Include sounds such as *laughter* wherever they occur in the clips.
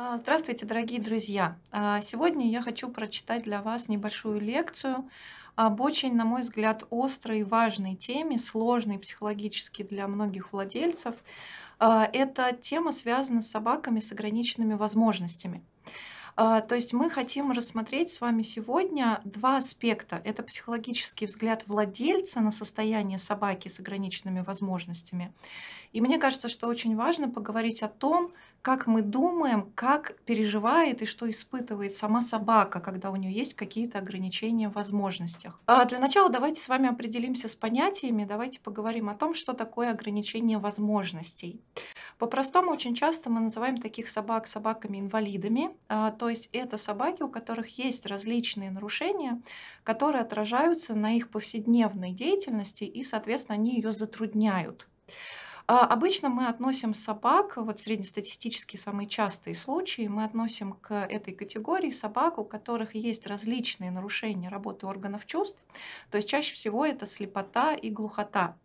А, здравствуйте, дорогие друзья! А, сегодня я хочу прочитать для вас небольшую лекцию об очень, на мой взгляд, острой и важной теме, сложной психологически для многих владельцев. А, эта тема связана с собаками с ограниченными возможностями. То есть мы хотим рассмотреть с вами сегодня два аспекта. Это психологический взгляд владельца на состояние собаки с ограниченными возможностями. И мне кажется, что очень важно поговорить о том, как мы думаем, как переживает и что испытывает сама собака, когда у нее есть какие-то ограничения в возможностях. А для начала давайте с вами определимся с понятиями, давайте поговорим о том, что такое ограничение возможностей. По-простому очень часто мы называем таких собак собаками-инвалидами, а, то есть это собаки, у которых есть различные нарушения, которые отражаются на их повседневной деятельности и, соответственно, они ее затрудняют. А, обычно мы относим собак, вот среднестатистически самые частые случаи, мы относим к этой категории собак, у которых есть различные нарушения работы органов чувств. То есть чаще всего это слепота и глухота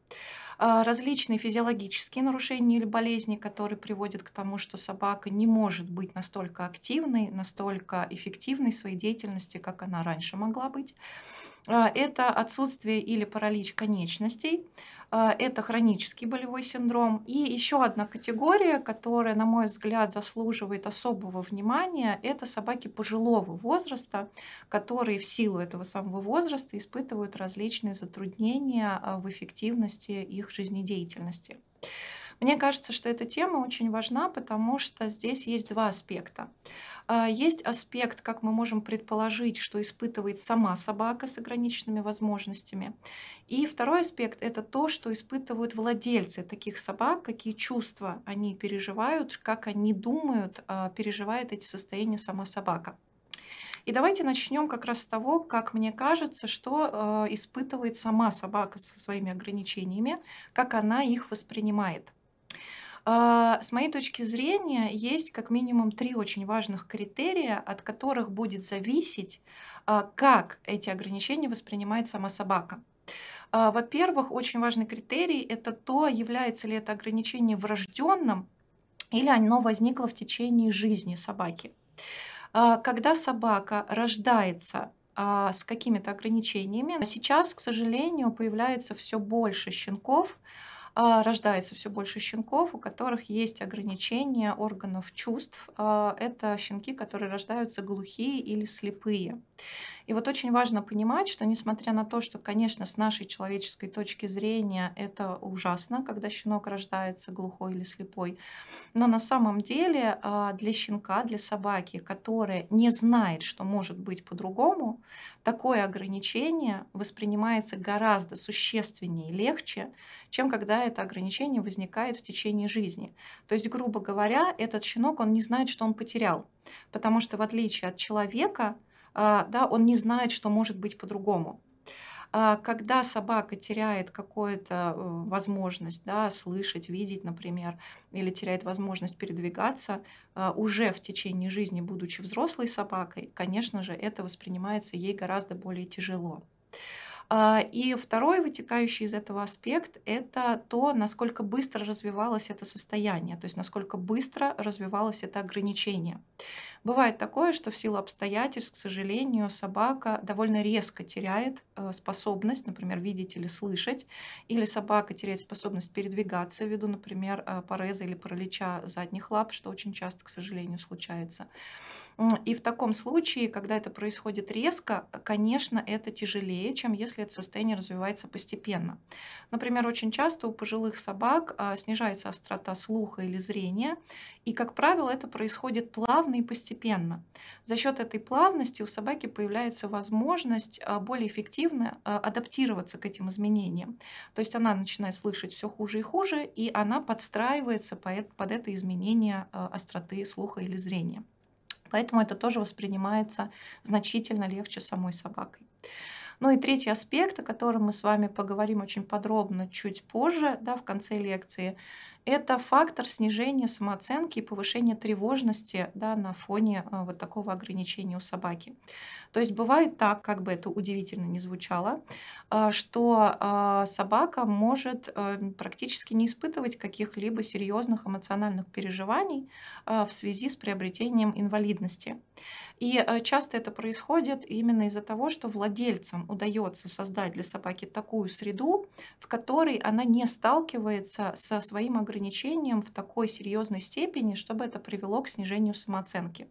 а, различные физиологические нарушения или болезни, которые приводят к тому, что собака не может быть настолько активной, настолько эффективной в своей деятельности, как она раньше могла быть. А, это отсутствие или паралич конечностей, а, это хронический болевой синдром. И еще одна категория, которая, на мой взгляд, заслуживает особого внимания, это собаки пожилого возраста, которые в силу этого самого возраста испытывают различные затруднения а, в эффективности их жизнедеятельности. Мне кажется, что эта тема очень важна, потому что здесь есть два аспекта. А, есть аспект, как мы можем предположить, что испытывает сама собака с ограниченными возможностями. И второй аспект – это то, что испытывают владельцы таких собак, какие чувства они переживают, как они думают, а, переживает эти состояния сама собака. И давайте начнем как раз с того, как мне кажется, что э, испытывает сама собака со своими ограничениями, как она их воспринимает. А, с моей точки зрения, есть как минимум три очень важных критерия, от которых будет зависеть, а, как эти ограничения воспринимает сама собака. А, во-первых, очень важный критерий – это то, является ли это ограничение врожденным или оно возникло в течение жизни собаки. Когда собака рождается с какими-то ограничениями, сейчас, к сожалению, появляется все больше щенков, а, рождается все больше щенков, у которых есть ограничения органов чувств. А, это щенки, которые рождаются глухие или слепые. И вот очень важно понимать, что несмотря на то, что, конечно, с нашей человеческой точки зрения это ужасно, когда щенок рождается глухой или слепой, но на самом деле а, для щенка, для собаки, которая не знает, что может быть по-другому, такое ограничение воспринимается гораздо существеннее и легче, чем когда это ограничение возникает в течение жизни. То есть, грубо говоря, этот щенок, он не знает, что он потерял, потому что в отличие от человека, а, да, он не знает, что может быть по-другому а, когда собака теряет какую-то э, возможность да, слышать, видеть, например, или теряет возможность передвигаться, а, уже в течение жизни, будучи взрослой собакой, конечно же, это воспринимается ей гораздо более тяжело. А, и второй вытекающий из этого аспект – это то, насколько быстро развивалось это состояние, то есть насколько быстро развивалось это ограничение. Бывает такое, что в силу обстоятельств, к сожалению, собака довольно резко теряет э, способность, например, видеть или слышать, или собака теряет способность передвигаться ввиду, например, э, пореза или паралича задних лап, что очень часто, к сожалению, случается. И в таком случае, когда это происходит резко, конечно, это тяжелее, чем если это состояние развивается постепенно. Например, очень часто у пожилых собак а, снижается острота слуха или зрения, и, как правило, это происходит плавно и постепенно. За счет этой плавности у собаки появляется возможность а, более эффективно а, адаптироваться к этим изменениям. То есть она начинает слышать все хуже и хуже, и она подстраивается под это изменение остроты слуха или зрения. Поэтому это тоже воспринимается значительно легче самой собакой. Ну и третий аспект, о котором мы с вами поговорим очень подробно чуть позже, да, в конце лекции, это фактор снижения самооценки и повышения тревожности да, на фоне э, вот такого ограничения у собаки. То есть бывает так, как бы это удивительно не звучало, э, что э, собака может практически не испытывать каких-либо серьезных эмоциональных переживаний в связи с приобретением инвалидности. И часто это происходит именно из-за того, что владельцам удается создать для собаки такую среду, в которой она не сталкивается со своим ограничением ограничением в такой серьезной степени, чтобы это привело к снижению самооценки.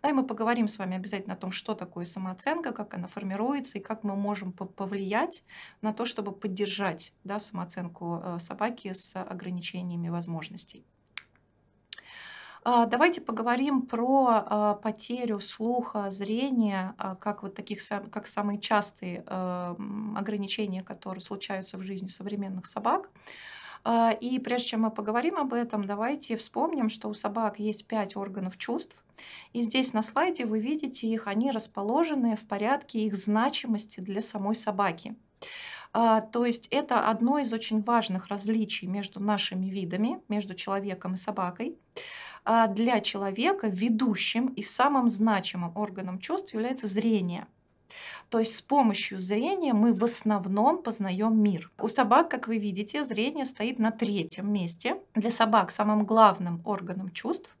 Да, и мы поговорим с вами обязательно о том, что такое самооценка, как она формируется и как мы можем повлиять на то, чтобы поддержать да, самооценку э, собаки с ограничениями возможностей. А, давайте поговорим про а, потерю слуха, зрения, а, как вот таких как самые частые э, ограничения, которые случаются в жизни современных собак. А, и прежде чем мы поговорим об этом, давайте вспомним, что у собак есть пять органов чувств. И здесь на слайде вы видите их, они расположены в порядке их значимости для самой собаки. А, то есть это одно из очень важных различий между нашими видами, между человеком и собакой. А, для человека ведущим и самым значимым органом чувств является зрение – то есть с помощью зрения мы в основном познаем мир. У собак, как вы видите, зрение стоит на третьем месте. Для собак самым главным органом чувств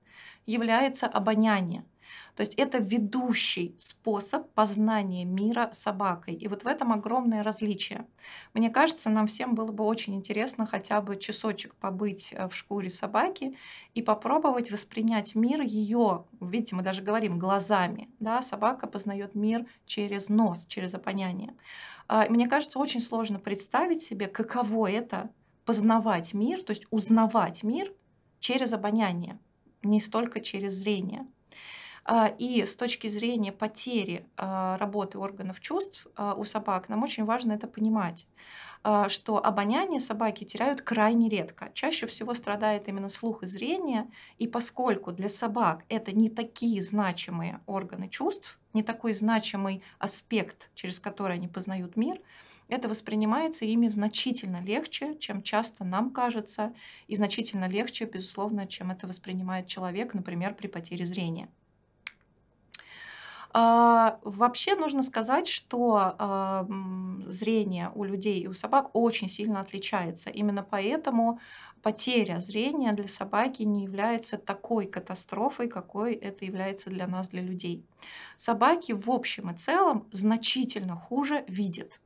является обоняние. То есть это ведущий способ познания мира собакой. И вот в этом огромное различие. Мне кажется, нам всем было бы очень интересно хотя бы часочек побыть э, в шкуре собаки и попробовать воспринять мир ее, видите, мы даже говорим глазами, да, собака познает мир через нос, через опоняние. А, мне кажется, очень сложно представить себе, каково это познавать мир, то есть узнавать мир через обоняние, не столько через зрение. А, и с точки зрения потери а, работы органов чувств а, у собак, нам очень важно это понимать, что обоняние собаки теряют крайне редко. Чаще всего страдает именно слух и зрение, и поскольку для собак это не такие значимые органы чувств, не такой значимый аспект, через который они познают мир, это воспринимается ими значительно легче, чем часто нам кажется, и значительно легче, безусловно, чем это воспринимает человек, например, при потере зрения. А, вообще нужно сказать, что а, зрение у людей и у собак очень сильно отличается. Именно поэтому потеря зрения для собаки не является такой катастрофой, какой это является для нас, для людей. Собаки в общем и целом значительно хуже видят.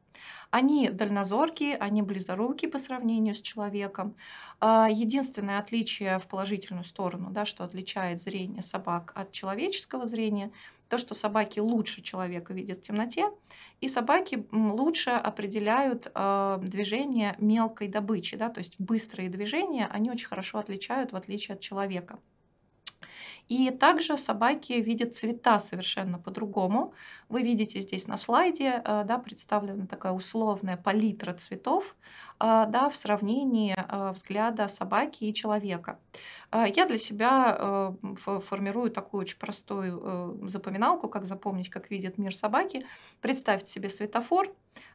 Они дальнозоркие, они близоруки по сравнению с человеком. А, единственное отличие в положительную сторону, да, что отличает зрение собак от человеческого зрения – то, что собаки лучше человека видят в темноте, и собаки лучше определяют э, движение мелкой добычи, да, то есть быстрые движения, они очень хорошо отличают в отличие от человека. И также собаки видят цвета совершенно по-другому. Вы видите здесь на слайде э, да, представлена такая условная палитра цветов э, да, в сравнении э, взгляда собаки и человека. Я для себя формирую такую очень простую запоминалку, как запомнить, как видит мир собаки. Представьте себе светофор,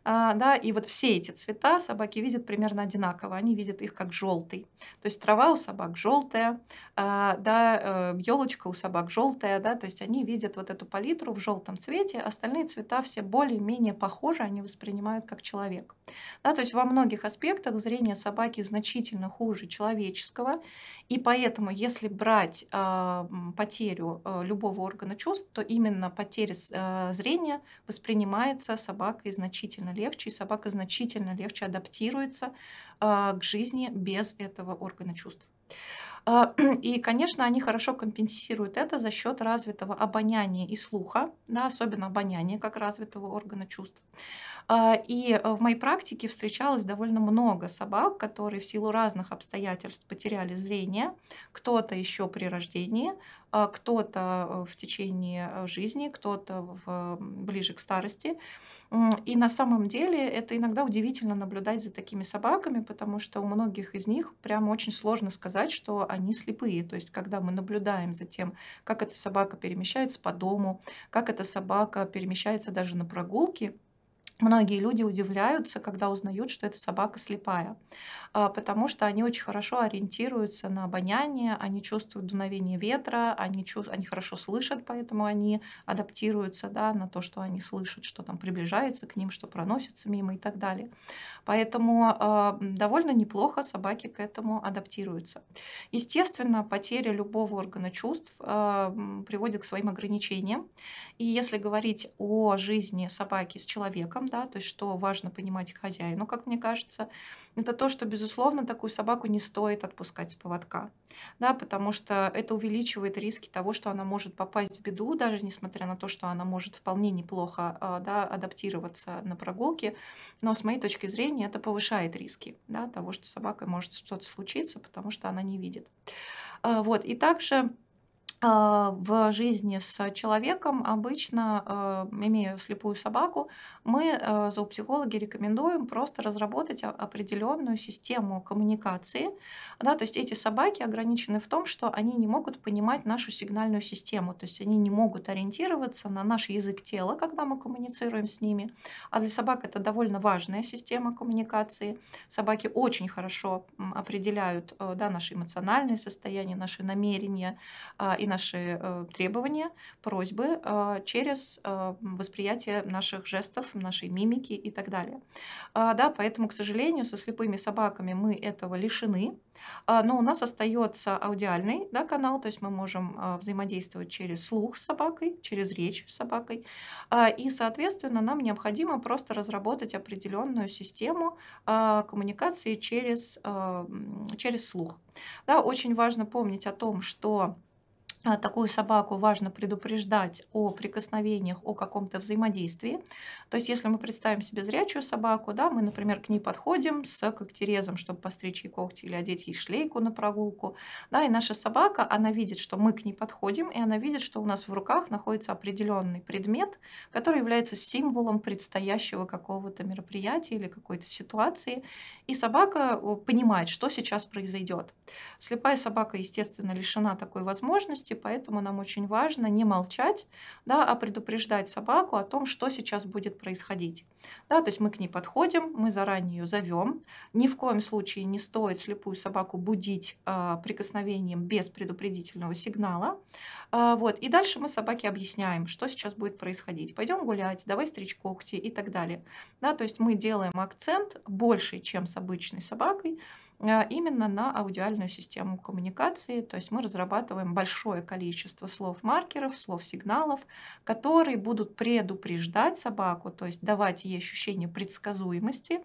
а, да, и вот все эти цвета собаки видят примерно одинаково, они видят их как желтый. То есть трава у собак желтая, а, да, елочка э, у собак желтая, да, то есть они видят вот эту палитру в желтом цвете, остальные цвета все более-менее похожи, они воспринимают как человек. Да, то есть во многих аспектах зрение собаки значительно хуже человеческого, и поэтому, если брать а, потерю э, любого органа чувств, то именно потеря э, зрения воспринимается собакой значительно значительно легче, и собака значительно легче адаптируется а, к жизни без этого органа чувств. А, *clears throat* и, конечно, они хорошо компенсируют это за счет развитого обоняния и слуха, да, особенно обоняния как развитого органа чувств. А, и э, в моей практике встречалось довольно много собак, которые в силу разных обстоятельств потеряли зрение. Кто-то еще при рождении, а, кто-то э, в течение э, жизни, кто-то в, ближе к старости. И на самом деле это иногда удивительно наблюдать за такими собаками, потому что у многих из них прямо очень сложно сказать, что они слепые. То есть когда мы наблюдаем за тем, как эта собака перемещается по дому, как эта собака перемещается даже на прогулке, Многие люди удивляются, когда узнают, что эта собака слепая, а, потому что они очень хорошо ориентируются на обоняние, они чувствуют дуновение ветра, они, чувств, они хорошо слышат, поэтому они адаптируются да, на то, что они слышат, что там приближается к ним, что проносится мимо и так далее. Поэтому э, довольно неплохо собаки к этому адаптируются. Естественно, потеря любого органа чувств э, приводит к своим ограничениям. И если говорить о жизни собаки с человеком, да, то есть что важно понимать хозяину, как мне кажется, это то, что, безусловно, такую собаку не стоит отпускать с поводка, да, потому что это увеличивает риски того, что она может попасть в беду, даже несмотря на то, что она может вполне неплохо а, да, адаптироваться на прогулке, но с моей точки зрения это повышает риски да, того, что с собакой может что-то случиться, потому что она не видит. А, вот, и также а, в жизни с человеком обычно, а, имея слепую собаку, мы, а, зоопсихологи, рекомендуем просто разработать определенную систему коммуникации. Да, то есть эти собаки ограничены в том, что они не могут понимать нашу сигнальную систему, то есть они не могут ориентироваться на наш язык тела, когда мы коммуницируем с ними. А для собак это довольно важная система коммуникации. Собаки очень хорошо определяют э, да, наши эмоциональное состояние наши намерения и наши э, требования, просьбы э, через э, восприятие наших жестов, нашей мимики и так далее. А, да, поэтому, к сожалению, со слепыми собаками мы этого лишены, а, но у нас остается аудиальный да, канал, то есть мы можем взаимодействовать через слух с собакой, через речь с собакой, а, и, соответственно, нам необходимо просто разработать определенную систему коммуникации через, через слух. Да, очень важно помнить о том, что а, такую собаку важно предупреждать о прикосновениях, о каком-то взаимодействии. То есть, если мы представим себе зрячую собаку, да, мы, например, к ней подходим с когтерезом, чтобы постричь ей когти или одеть ей шлейку на прогулку, да, и наша собака, она видит, что мы к ней подходим, и она видит, что у нас в руках находится определенный предмет, который является символом предстоящего какого-то мероприятия или какой-то ситуации, и собака понимает, что сейчас произойдет. Слепая собака, естественно, лишена такой возможности, опасности, поэтому нам очень важно не молчать, да, а предупреждать собаку о том, что сейчас будет происходить. Да, то есть мы к ней подходим, мы заранее ее зовем. Ни в коем случае не стоит слепую собаку будить э, прикосновением без предупредительного сигнала. Э, вот. И дальше мы собаке объясняем, что сейчас будет происходить. Пойдем гулять, давай стричь когти и так далее. Да, то есть мы делаем акцент больше, чем с обычной собакой, а, именно на аудиальную систему коммуникации. То есть мы разрабатываем большое количество слов-маркеров, слов-сигналов, которые будут предупреждать собаку, то есть давать ей ощущение предсказуемости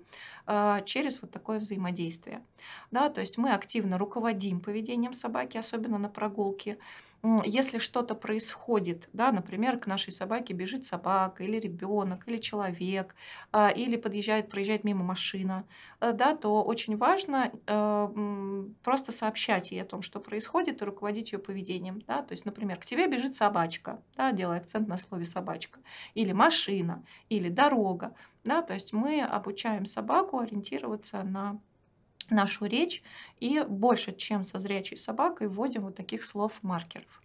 а, через вот такое взаимодействие. Да, то есть мы активно руководим поведением собаки, особенно на прогулке если что-то происходит, да, например, к нашей собаке бежит собака или ребенок или человек, а, или подъезжает, проезжает мимо машина, э, да, то очень важно э, просто сообщать ей о том, что происходит, и руководить ее поведением. Да? То есть, например, к тебе бежит собачка, да, делая акцент на слове собачка, или машина, или дорога. Да? То есть мы обучаем собаку ориентироваться на нашу речь и больше, чем со зрячей собакой, вводим вот таких слов-маркеров.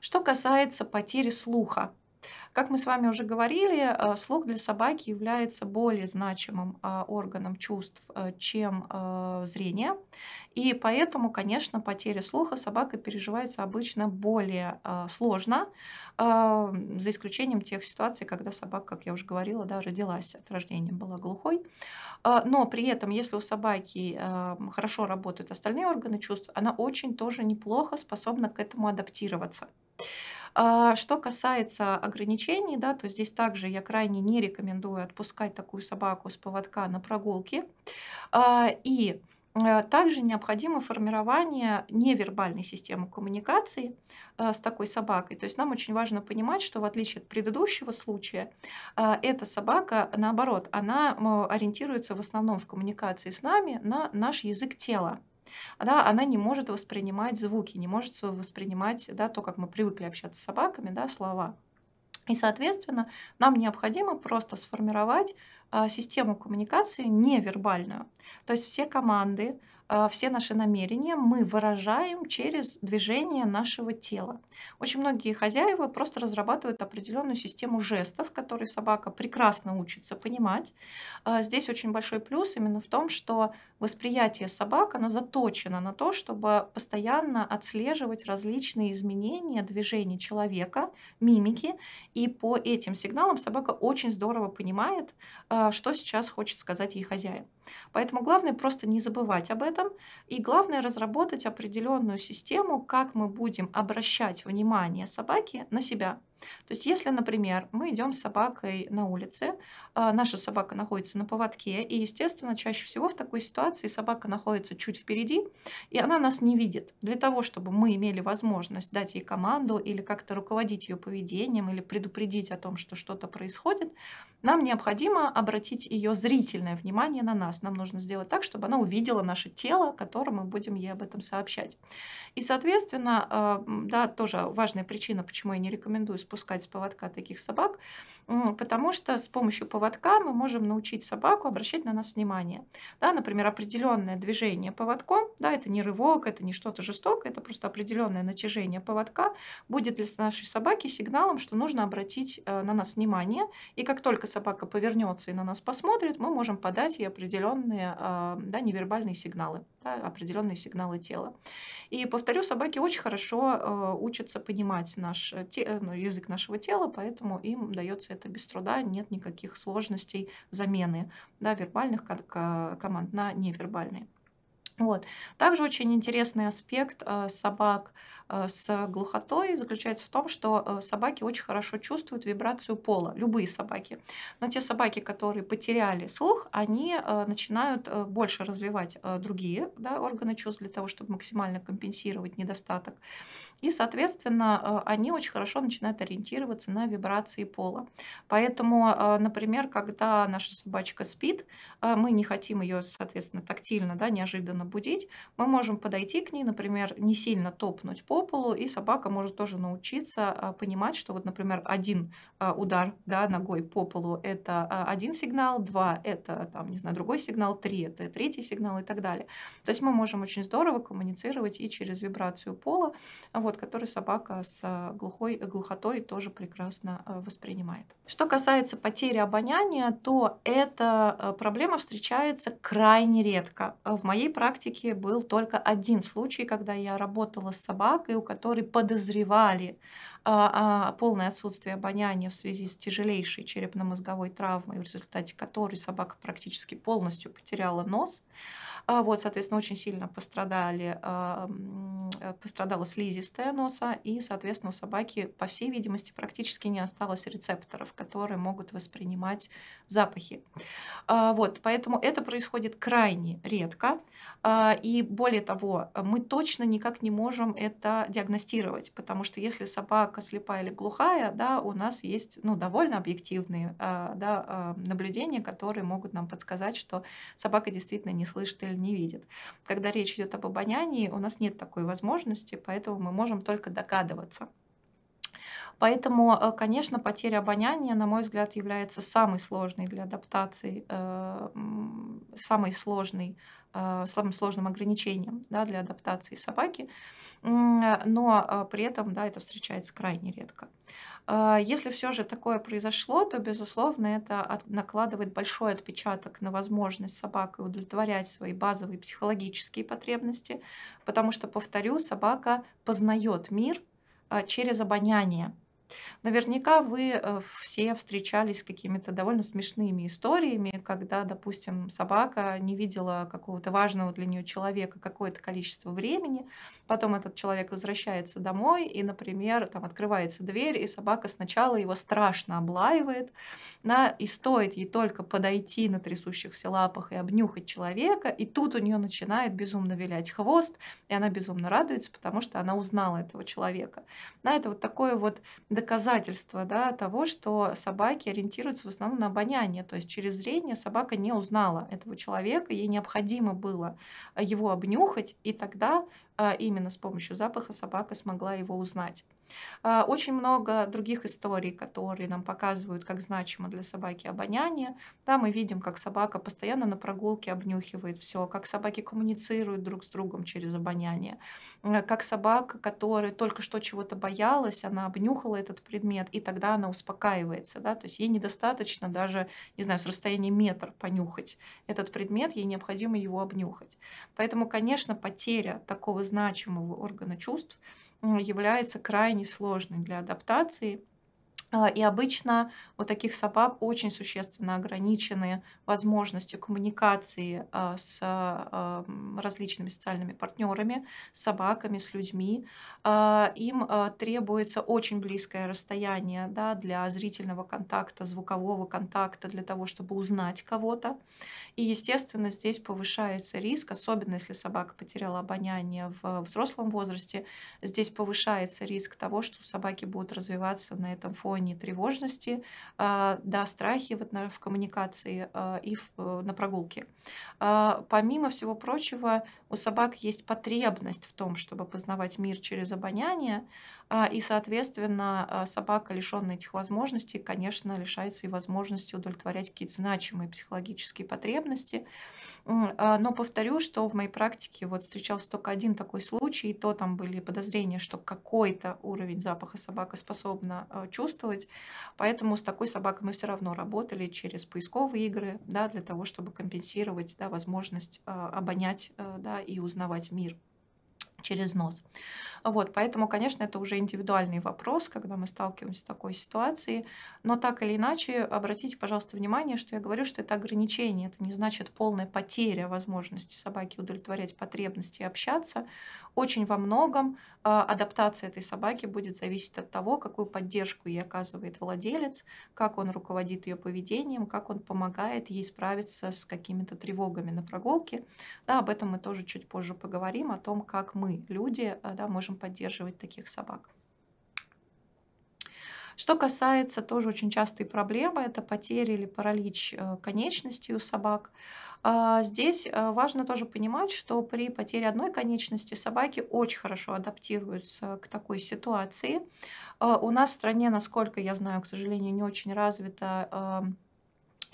Что касается потери слуха, как мы с вами уже говорили, э, слух для собаки является более значимым а, органом чувств, э, чем э, зрение. И поэтому, конечно, потеря слуха собака переживается обычно более сложно, а, за исключением тех ситуаций, когда собака, как я уже говорила, да, родилась от рождения, была глухой. А, но при этом, если у собаки хорошо работают остальные органы чувств, она очень тоже неплохо способна к этому адаптироваться. А что касается ограничений, да, то здесь также я крайне не рекомендую отпускать такую собаку с поводка на прогулки. А, и а, также необходимо формирование невербальной системы коммуникации с такой собакой. То есть нам очень важно понимать, что в отличие от предыдущего случая, эта собака, наоборот, она ориентируется в основном в коммуникации с нами на наш язык тела да, она не может воспринимать звуки, не может воспринимать да, то, как мы привыкли общаться с собаками, да, слова. И, соответственно, нам необходимо просто сформировать а, систему коммуникации невербальную. То есть все команды, а, все наши намерения мы выражаем через движение нашего тела. Очень многие хозяева просто разрабатывают определенную систему жестов, которые собака прекрасно учится понимать. А, здесь очень большой плюс именно в том, что восприятие собак, оно заточено на то, чтобы постоянно отслеживать различные изменения движений человека, мимики, и по этим сигналам собака очень здорово понимает, а, что сейчас хочет сказать ей хозяин. Поэтому главное просто не забывать об этом, и главное разработать определенную систему, как мы будем обращать внимание собаки на себя, то есть, если, например, мы идем с собакой на улице, а, наша собака находится на поводке, и, естественно, чаще всего в такой ситуации собака находится чуть впереди, и она нас не видит. Для того, чтобы мы имели возможность дать ей команду или как-то руководить ее поведением, или предупредить о том, что что-то происходит, нам необходимо обратить ее зрительное внимание на нас. Нам нужно сделать так, чтобы она увидела наше тело, которому мы будем ей об этом сообщать. И, соответственно, а, да, тоже важная причина, почему я не рекомендую спускать с поводка таких собак, потому что с помощью поводка мы можем научить собаку обращать на нас внимание. Да, например, определенное движение поводком, да, это не рывок, это не что-то жестокое, это просто определенное натяжение поводка будет для нашей собаки сигналом, что нужно обратить э, на нас внимание. И как только собака повернется и на нас посмотрит, мы можем подать ей определенные а, да, невербальные сигналы да, определенные сигналы тела. И, повторю, собаки очень хорошо э, учатся понимать наш, э, те, э, ну, язык нашего тела, поэтому им дается это без труда, нет никаких сложностей замены да, вербальных команд на невербальные. Вот. Также очень интересный аспект э, собак э, с глухотой заключается в том, что э, собаки очень хорошо чувствуют вибрацию пола, любые собаки. Но те собаки, которые потеряли слух, они начинают больше развивать другие да, органы чувств для того, чтобы максимально компенсировать недостаток. И, соответственно, они очень хорошо начинают ориентироваться на вибрации пола. Поэтому, например, когда наша собачка спит, мы не хотим ее, соответственно, тактильно, да, неожиданно будить, мы можем подойти к ней, например, не сильно топнуть по полу, и собака может тоже научиться а, понимать, что вот, например, один а, удар да, ногой по полу – это а, один сигнал, два – это, там, не знаю, другой сигнал, три – это третий сигнал и так далее. То есть мы можем очень здорово коммуницировать и через вибрацию пола, вот, который собака с глухой, глухотой тоже прекрасно воспринимает. Что касается потери обоняния, то эта проблема встречается крайне редко. В моей практике практике был только один случай, когда я работала с собакой, у которой подозревали а, а, полное отсутствие обоняния в связи с тяжелейшей черепно-мозговой травмой, в результате которой собака практически полностью потеряла нос. А, вот, соответственно, очень сильно пострадали, э, пострадала слизистая носа, и, соответственно, у собаки, по всей видимости, практически не осталось рецепторов, которые могут воспринимать запахи. вот, поэтому это происходит крайне редко, и более того, мы точно никак не можем это диагностировать, потому что если собака собака слепая или глухая, да, у нас есть ну, довольно объективные а, да, а, наблюдения, которые могут нам подсказать, что собака действительно не слышит или не видит. Когда речь идет об обонянии, у нас нет такой возможности, поэтому мы можем только догадываться, Поэтому, э, конечно, потеря обоняния, на мой взгляд, является самой сложной для адаптации, э, самой сложной э, самым сложным ограничением да, для адаптации собаки, но при этом да, это встречается крайне редко. Если все же такое произошло, то, безусловно, это накладывает большой отпечаток на возможность собак удовлетворять свои базовые психологические потребности, потому что, повторю, собака познает мир через обоняние, Наверняка вы э, все встречались с какими-то довольно смешными историями, когда, допустим, собака не видела какого-то важного для нее человека какое-то количество времени, потом этот человек возвращается домой и, например, там открывается дверь, и собака сначала его страшно облаивает, да, и стоит ей только подойти на трясущихся лапах и обнюхать человека, и тут у нее начинает безумно вилять хвост, и она безумно радуется, потому что она узнала этого человека. Да, это вот такое вот доказательство да, того, что собаки ориентируются в основном на обоняние. То есть через зрение собака не узнала этого человека, ей необходимо было э, его обнюхать, и тогда э, именно с помощью запаха собака смогла его узнать. А, очень много других историй, которые нам показывают, как значимо для собаки обоняние. Да, мы видим, как собака постоянно на прогулке обнюхивает все, как собаки коммуницируют друг с другом через обоняние, э, как собака, которая только что чего-то боялась, она обнюхала этот предмет, и тогда она успокаивается. Да? То есть ей недостаточно даже, не знаю, с расстояния метр понюхать этот предмет, ей необходимо его обнюхать. Поэтому, конечно, потеря такого значимого органа чувств – является крайне сложной для адаптации а, и обычно у таких собак очень существенно ограничены возможности коммуникации а, с а, различными социальными партнерами, с собаками, с людьми. Им требуется очень близкое расстояние да, для зрительного контакта, звукового контакта, для того, чтобы узнать кого-то. И, естественно, здесь повышается риск, особенно если собака потеряла обоняние в взрослом возрасте, здесь повышается риск того, что у собаки будут развиваться на этом фоне фоне тревожности, а, да, страхи на в коммуникации а, и в, э, на прогулке. А, помимо всего прочего, у собак есть потребность в том, чтобы познавать мир через обоняние, и, соответственно, собака, лишенная этих возможностей, конечно, лишается и возможности удовлетворять какие-то значимые психологические потребности. Но повторю, что в моей практике вот встречался только один такой случай, и то там были подозрения, что какой-то уровень запаха собака способна чувствовать, действовать. Поэтому с такой собакой мы все равно работали через поисковые игры, да, для того, чтобы компенсировать да, возможность а, обонять э, да, и узнавать мир через нос. Вот, поэтому, конечно, это уже индивидуальный вопрос, когда мы сталкиваемся с такой ситуацией. Но так или иначе, обратите, пожалуйста, внимание, что я говорю, что это ограничение. Это не значит полная потеря возможности собаки удовлетворять потребности и общаться. Очень во многом а, адаптация этой собаки будет зависеть от того, какую поддержку ей оказывает владелец, как он руководит ее поведением, как он помогает ей справиться с какими-то тревогами на прогулке. Да, об этом мы тоже чуть позже поговорим, о том, как мы, люди, а, да, можем поддерживать таких собак. Что касается тоже очень частой проблемы, это потери или паралич э, конечностей у собак. А, здесь э, важно тоже понимать, что при потере одной конечности собаки очень хорошо адаптируются к такой ситуации. Э, у нас в стране, насколько я знаю, к сожалению, не очень развита эм,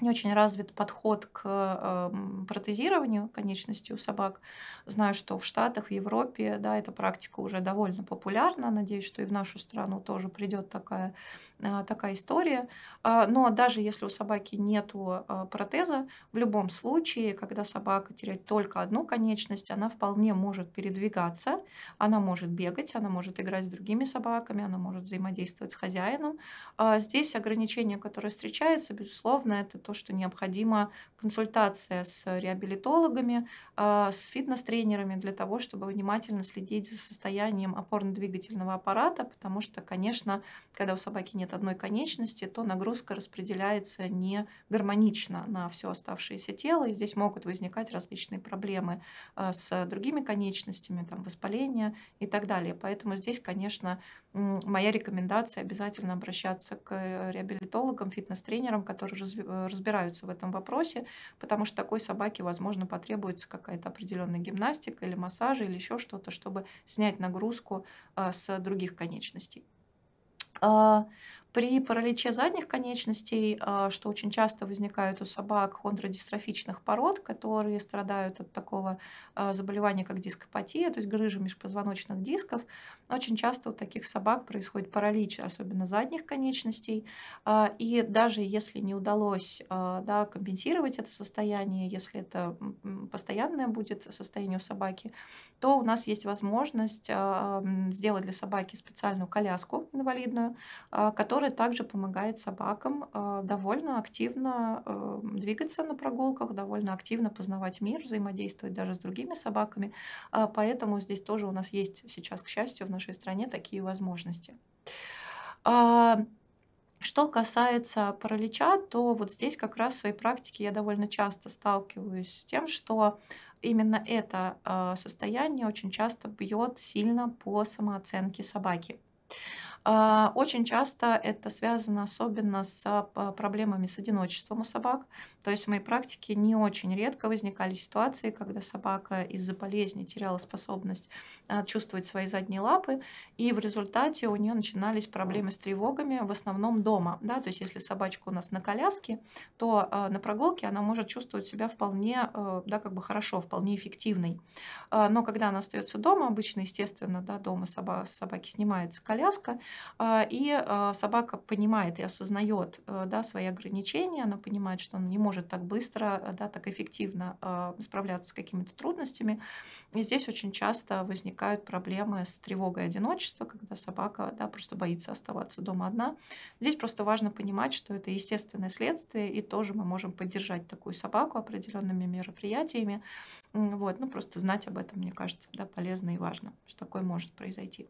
не очень развит подход к э, протезированию конечностей у собак. Знаю, что в Штатах, в Европе, да, эта практика уже довольно популярна. Надеюсь, что и в нашу страну тоже придет такая, э, такая история. А, но даже если у собаки нет э, протеза, в любом случае, когда собака теряет только одну конечность, она вполне может передвигаться, она может бегать, она может играть с другими собаками, она может взаимодействовать с хозяином. А здесь ограничение, которое встречается, безусловно, это то, то, что необходима консультация с реабилитологами, а, с фитнес-тренерами для того, чтобы внимательно следить за состоянием опорно-двигательного аппарата, потому что, конечно, когда у собаки нет одной конечности, то нагрузка распределяется не гармонично на все оставшееся тело, и здесь могут возникать различные проблемы а, с другими конечностями, там, воспаление и так далее. Поэтому здесь, конечно, моя рекомендация обязательно обращаться к э, реабилитологам, фитнес-тренерам, которые э, разбираются в этом вопросе, потому что такой собаке, возможно, потребуется какая-то определенная гимнастика или массаж или еще что-то, чтобы снять нагрузку э, с других конечностей. А, при параличе задних конечностей, а, что очень часто возникает у собак хондродистрофичных пород, которые страдают от такого а, заболевания, как дископатия, то есть грыжа межпозвоночных дисков, очень часто у таких собак происходит паралич, особенно задних конечностей. А, и даже если не удалось да, компенсировать это состояние, если это постоянное будет состояние у собаки, то у нас есть возможность сделать для собаки специальную коляску инвалидную, которая который также помогает собакам э, довольно активно э, двигаться на прогулках, довольно активно познавать мир, взаимодействовать даже с другими собаками. А поэтому здесь тоже у нас есть сейчас, к счастью, в нашей стране такие возможности. А, что касается паралича, то вот здесь как раз в своей практике я довольно часто сталкиваюсь с тем, что именно это э, состояние очень часто бьет сильно по самооценке собаки. А, очень часто это связано особенно с а, проблемами с одиночеством у собак. То есть в моей практике не очень редко возникали ситуации, когда собака из-за болезни теряла способность а, чувствовать свои задние лапы, и в результате у нее начинались проблемы с тревогами, в основном дома. Да? То есть если собачка у нас на коляске, то на прогулке она может чувствовать себя вполне э, да, как бы хорошо, вполне эффективной. Но когда она остается дома, обычно, естественно, да, дома собаки снимается коляска, а, и а, собака понимает и осознает э, да, свои ограничения, она понимает, что она не может так быстро, э, да, так эффективно а, справляться с какими-то трудностями. И здесь очень часто возникают проблемы с тревогой одиночества, когда собака да, просто боится оставаться дома одна. Здесь просто важно понимать, что это естественное следствие, и тоже мы можем поддержать такую собаку определенными мероприятиями. Вот, ну, просто знать об этом, мне кажется, да, полезно и важно, что такое может произойти.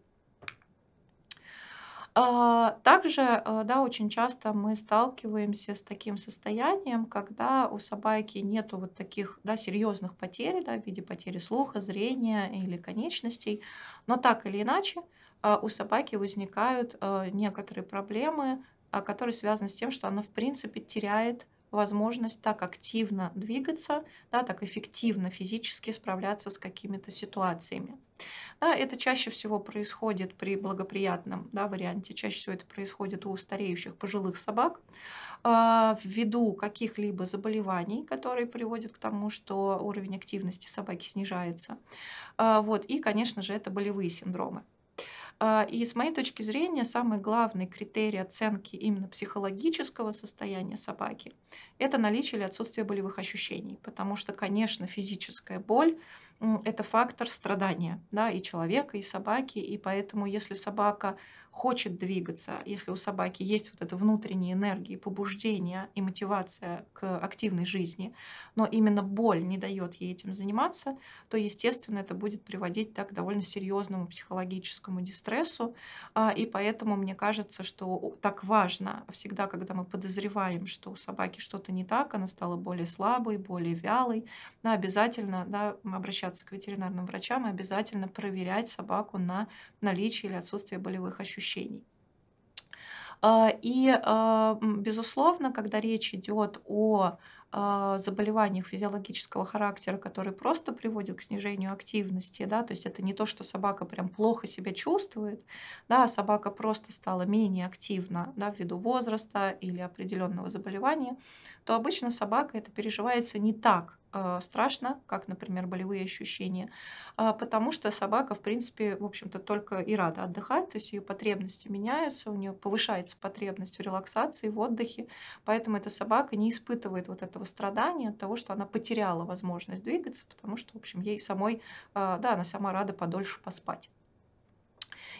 А, также, э, да, очень часто мы сталкиваемся с таким состоянием, когда у собаки нету вот таких, да, серьезных потерь, да, в виде потери слуха, зрения или конечностей, но так или иначе а, у собаки возникают э, некоторые проблемы, а, которые связаны с тем, что она, в принципе, теряет возможность так активно двигаться, да, так эффективно физически справляться с какими-то ситуациями. Да, это чаще всего происходит при благоприятном да, варианте, чаще всего это происходит у стареющих пожилых собак э, ввиду каких-либо заболеваний, которые приводят к тому, что уровень активности собаки снижается. Э, вот, и, конечно же, это болевые синдромы. А, и с моей точки зрения, самый главный критерий оценки именно психологического состояния собаки – это наличие или отсутствие болевых ощущений. Потому что, конечно, физическая боль это фактор страдания, да, и человека, и собаки, и поэтому, если собака хочет двигаться, если у собаки есть вот эта внутренняя энергия, побуждение и мотивация к активной жизни, но именно боль не дает ей этим заниматься, то, естественно, это будет приводить да, к довольно серьезному психологическому дистрессу, а, и поэтому мне кажется, что так важно всегда, когда мы подозреваем, что у собаки что-то не так, она стала более слабой, более вялой, да, обязательно да, обращаться обращаться к ветеринарным врачам и обязательно проверять собаку на наличие или отсутствие болевых ощущений. А, и, а, безусловно, когда речь идет о а, заболеваниях физиологического характера, которые просто приводят к снижению активности, да, то есть это не то, что собака прям плохо себя чувствует, да, а собака просто стала менее активна, да, ввиду возраста или определенного заболевания, то обычно собака это переживается не так Э, страшно, как, например, болевые ощущения, а, потому что собака, в принципе, в общем-то, только и рада отдыхать, то есть ее потребности меняются, у нее повышается потребность в релаксации, в отдыхе, поэтому эта собака не испытывает вот этого страдания от того, что она потеряла возможность двигаться, потому что, в общем, ей самой, э, да, она сама рада подольше поспать.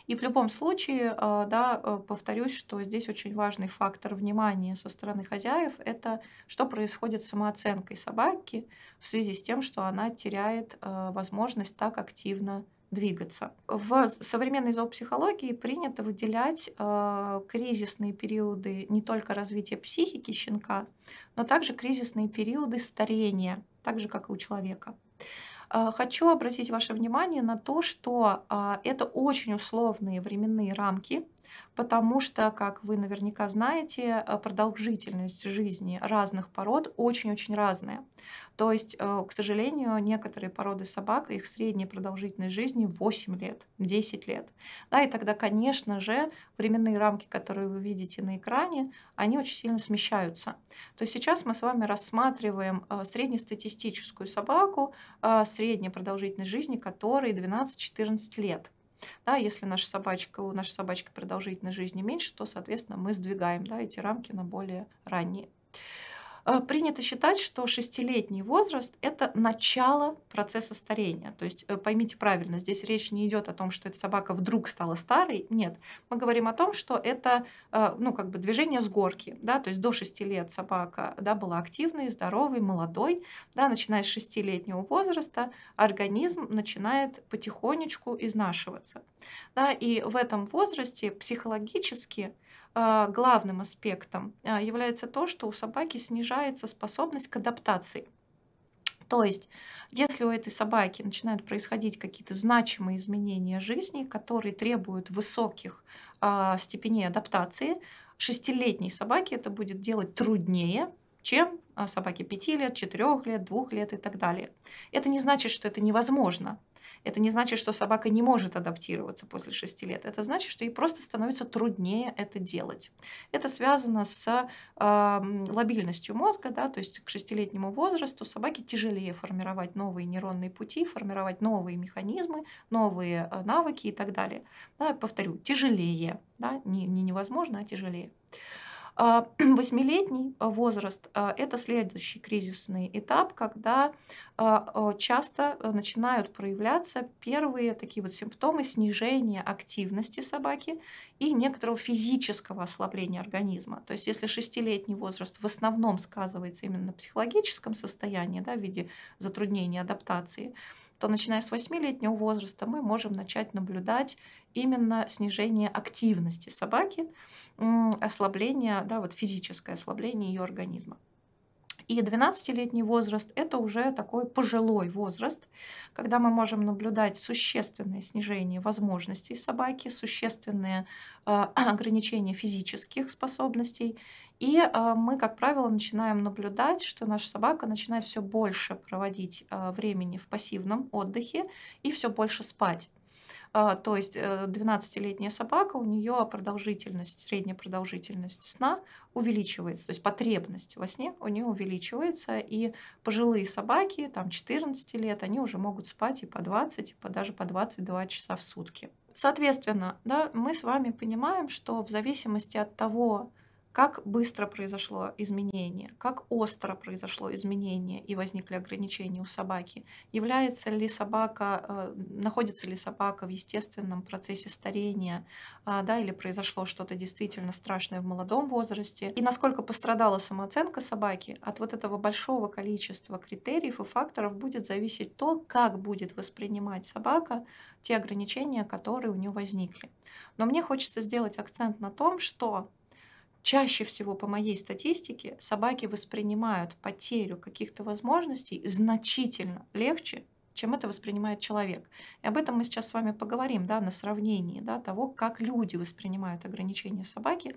И в любом случае, э, да, э, повторюсь, что здесь очень важный фактор внимания со стороны хозяев – это что происходит с самооценкой собаки в связи с тем, что она теряет э, возможность так активно двигаться. В современной зоопсихологии принято выделять э, кризисные периоды не только развития психики щенка, но также кризисные периоды старения, так же как и у человека. А, хочу обратить ваше внимание на то, что а, это очень условные временные рамки, потому что, как вы наверняка знаете, э, продолжительность жизни разных пород очень-очень разная. То есть, э, к сожалению, некоторые породы собак, их средняя продолжительность жизни 8 лет, 10 лет. Да, и тогда, конечно же, временные рамки, которые вы видите на экране, они очень сильно смещаются. То есть сейчас мы с вами рассматриваем э, среднестатистическую собаку, средняя продолжительность жизни которой 12-14 лет. Да, если наша собачка, у нашей собачки продолжительность жизни меньше, то, соответственно, мы сдвигаем да, эти рамки на более ранние. Э, принято считать, что шестилетний возраст – это начало процесса старения. То есть э, поймите правильно, здесь речь не идет о том, что эта собака вдруг стала старой. Нет, мы говорим о том, что это э, ну, как бы движение с горки. Да? То есть до шести лет собака да, была активной, здоровой, молодой. Да? Начиная с шестилетнего возраста организм начинает потихонечку изнашиваться. Да? И в этом возрасте психологически а, главным аспектом а, является то, что у собаки снижается способность к адаптации. То есть, если у этой собаки начинают происходить какие-то значимые изменения жизни, которые требуют высоких э, степеней адаптации, шестилетней собаке это будет делать труднее, чем собаке 5 лет, 4 лет, 2 лет и так далее. Это не значит, что это невозможно. Это не значит, что собака не может адаптироваться после 6 лет. Это значит, что ей просто становится труднее это делать. Это связано с э, лобильностью мозга, да, то есть к 6-летнему возрасту собаке тяжелее формировать новые нейронные пути, формировать новые механизмы, новые э, навыки и так далее. Да, повторю, тяжелее, да, не, не невозможно, а тяжелее. А, *clears throat* восьмилетний а, возраст а, – это следующий кризисный этап, когда часто э, начинают проявляться первые такие вот симптомы снижения активности собаки и некоторого физического ослабления организма. То есть если шестилетний возраст в основном сказывается именно на психологическом состоянии да, в виде затруднений адаптации – то начиная с 8-летнего возраста мы можем начать наблюдать именно снижение активности собаки, ослабление, да, вот физическое ослабление ее организма. И 12-летний возраст – это уже такой пожилой возраст, когда мы можем наблюдать существенное снижение возможностей собаки, существенные а, *clears throat* ограничения физических способностей. И а, мы, как правило, начинаем наблюдать, что наша собака начинает все больше проводить а, времени в пассивном отдыхе и все больше спать. А, то есть 12-летняя э, собака, у нее продолжительность, средняя продолжительность сна увеличивается, то есть потребность во сне у нее увеличивается, и пожилые собаки, там 14 лет, они уже могут спать и по 20, и по, даже по 22 часа в сутки. Соответственно, да, мы с вами понимаем, что в зависимости от того, как быстро произошло изменение, как остро произошло изменение и возникли ограничения у собаки, является ли собака, э, находится ли собака в естественном процессе старения, а, да, или произошло что-то действительно страшное в молодом возрасте, и насколько пострадала самооценка собаки, от вот этого большого количества критериев и факторов будет зависеть то, как будет воспринимать собака те ограничения, которые у нее возникли. Но мне хочется сделать акцент на том, что чаще всего по моей статистике собаки воспринимают потерю каких-то возможностей значительно легче, чем это воспринимает человек. И об этом мы сейчас с вами поговорим, да, на сравнении да, того, как люди воспринимают ограничения собаки.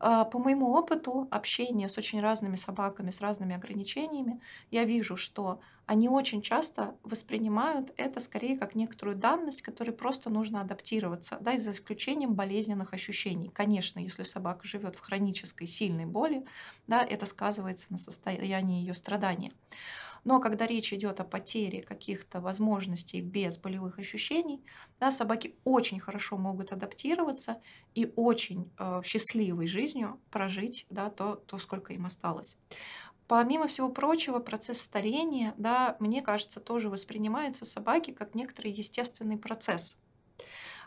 А, по моему опыту общения с очень разными собаками, с разными ограничениями, я вижу, что они очень часто воспринимают это скорее как некоторую данность, которой просто нужно адаптироваться, да, и за исключением болезненных ощущений. Конечно, если собака живет в хронической сильной боли, да, это сказывается на состоянии ее страдания. Но когда речь идет о потере каких-то возможностей без болевых ощущений, да, собаки очень хорошо могут адаптироваться и очень э, счастливой жизнью прожить да, то, то, сколько им осталось. Помимо всего прочего, процесс старения, да, мне кажется, тоже воспринимается собаки как некоторый естественный процесс.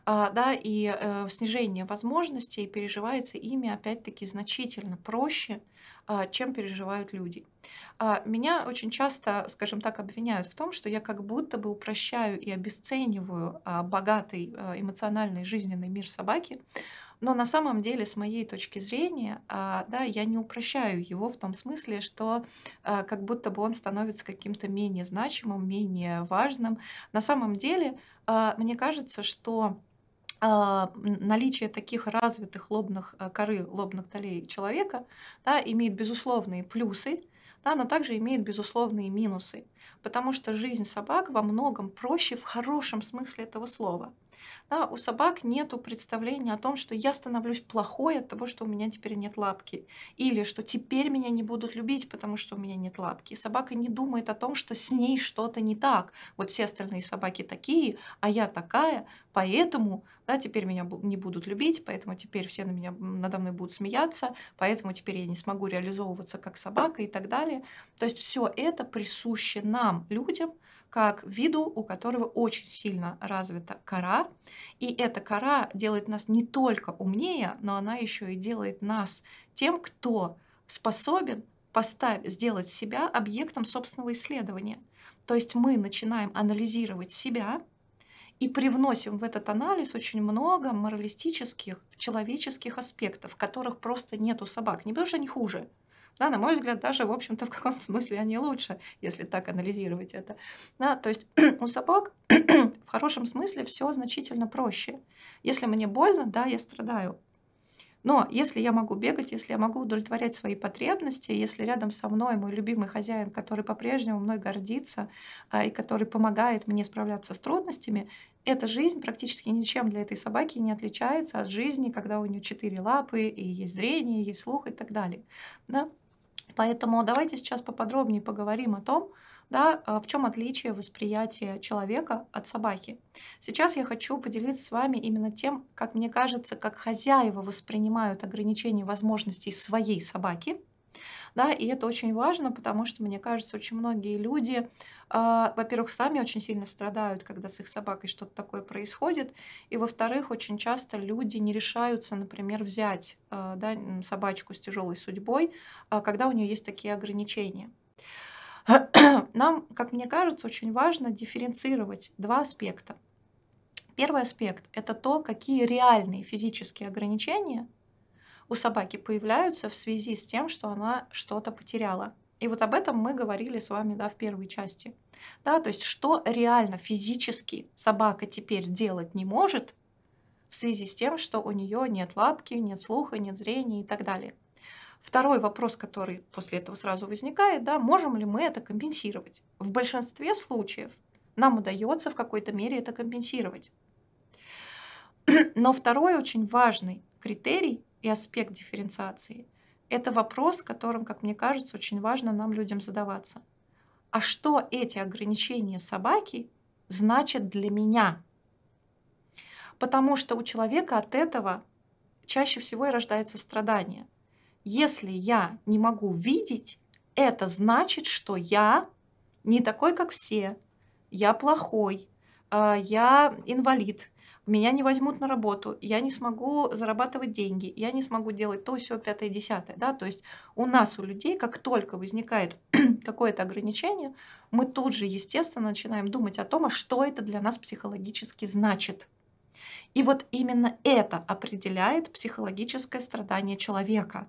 А, да, и э, снижение возможностей переживается ими опять-таки значительно проще, а, чем переживают люди. А, меня очень часто, скажем так, обвиняют в том, что я как будто бы упрощаю и обесцениваю богатый э, эмоциональный жизненный мир собаки, но на самом деле, с моей точки зрения, да, я не упрощаю его в том смысле, что как будто бы он становится каким-то менее значимым, менее важным. На самом деле, мне кажется, что а, наличие таких развитых лобных э, коры, лобных долей человека да, имеет безусловные плюсы, да, но также имеет безусловные минусы, потому что жизнь собак во многом проще в хорошем смысле этого слова. Да, у собак нет представления о том, что я становлюсь плохой от того, что у меня теперь нет лапки. Или что теперь меня не будут любить, потому что у меня нет лапки. собака не думает о том, что с ней что-то не так. Вот все остальные собаки такие, а я такая, поэтому да, теперь меня не будут любить, поэтому теперь все на меня, надо мной будут смеяться, поэтому теперь я не смогу реализовываться как собака и так далее. То есть все это присуще нам, людям, как виду, у которого очень сильно развита кора. И эта кора делает нас не только умнее, но она еще и делает нас тем, кто способен поставить сделать себя объектом собственного исследования. То есть мы начинаем анализировать себя и привносим в этот анализ очень много моралистических, человеческих аспектов, которых просто нет у собак. Не потому что они хуже, да, на мой взгляд, даже, в общем-то, в каком-то смысле они лучше, если так анализировать это. Да, то есть *clears throat* у собак *clears throat* в хорошем смысле все значительно проще. Если мне больно, да, я страдаю. Но если я могу бегать, если я могу удовлетворять свои потребности, если рядом со мной мой любимый хозяин, который по-прежнему мной гордится а, и который помогает мне справляться с трудностями, эта жизнь практически ничем для этой собаки не отличается от жизни, когда у нее четыре лапы, и есть зрение, и есть слух и так далее. Да? Поэтому давайте сейчас поподробнее поговорим о том, да, а в чем отличие восприятия человека от собаки. Сейчас я хочу поделиться с вами именно тем, как мне кажется, как хозяева воспринимают ограничения возможностей своей собаки – да, и это очень важно, потому что, мне кажется, очень многие люди, а, во-первых, сами очень сильно страдают, когда с их собакой что-то такое происходит, и, во-вторых, очень часто люди не решаются, например, взять а, да, собачку с тяжелой судьбой, а, когда у нее есть такие ограничения. *clears throat* Нам, как мне кажется, очень важно дифференцировать два аспекта. Первый аспект – это то, какие реальные физические ограничения у собаки появляются в связи с тем, что она что-то потеряла. И вот об этом мы говорили с вами да, в первой части. Да, то есть, что реально физически собака теперь делать не может в связи с тем, что у нее нет лапки, нет слуха, нет зрения и так далее. Второй вопрос, который после этого сразу возникает, да, можем ли мы это компенсировать? В большинстве случаев нам удается в какой-то мере это компенсировать. *clears throat* Но второй очень важный критерий и аспект дифференциации. Это вопрос, которым, как мне кажется, очень важно нам людям задаваться. А что эти ограничения собаки значат для меня? Потому что у человека от этого чаще всего и рождается страдание. Если я не могу видеть, это значит, что я не такой, как все, я плохой, а, я инвалид, меня не возьмут на работу, я не смогу зарабатывать деньги, я не смогу делать то, все, пятое, десятое. Да? То есть у нас, у людей, как только возникает *clears throat* какое-то ограничение, мы тут же, естественно, начинаем думать о том, а что это для нас психологически значит. И вот именно это определяет психологическое страдание человека.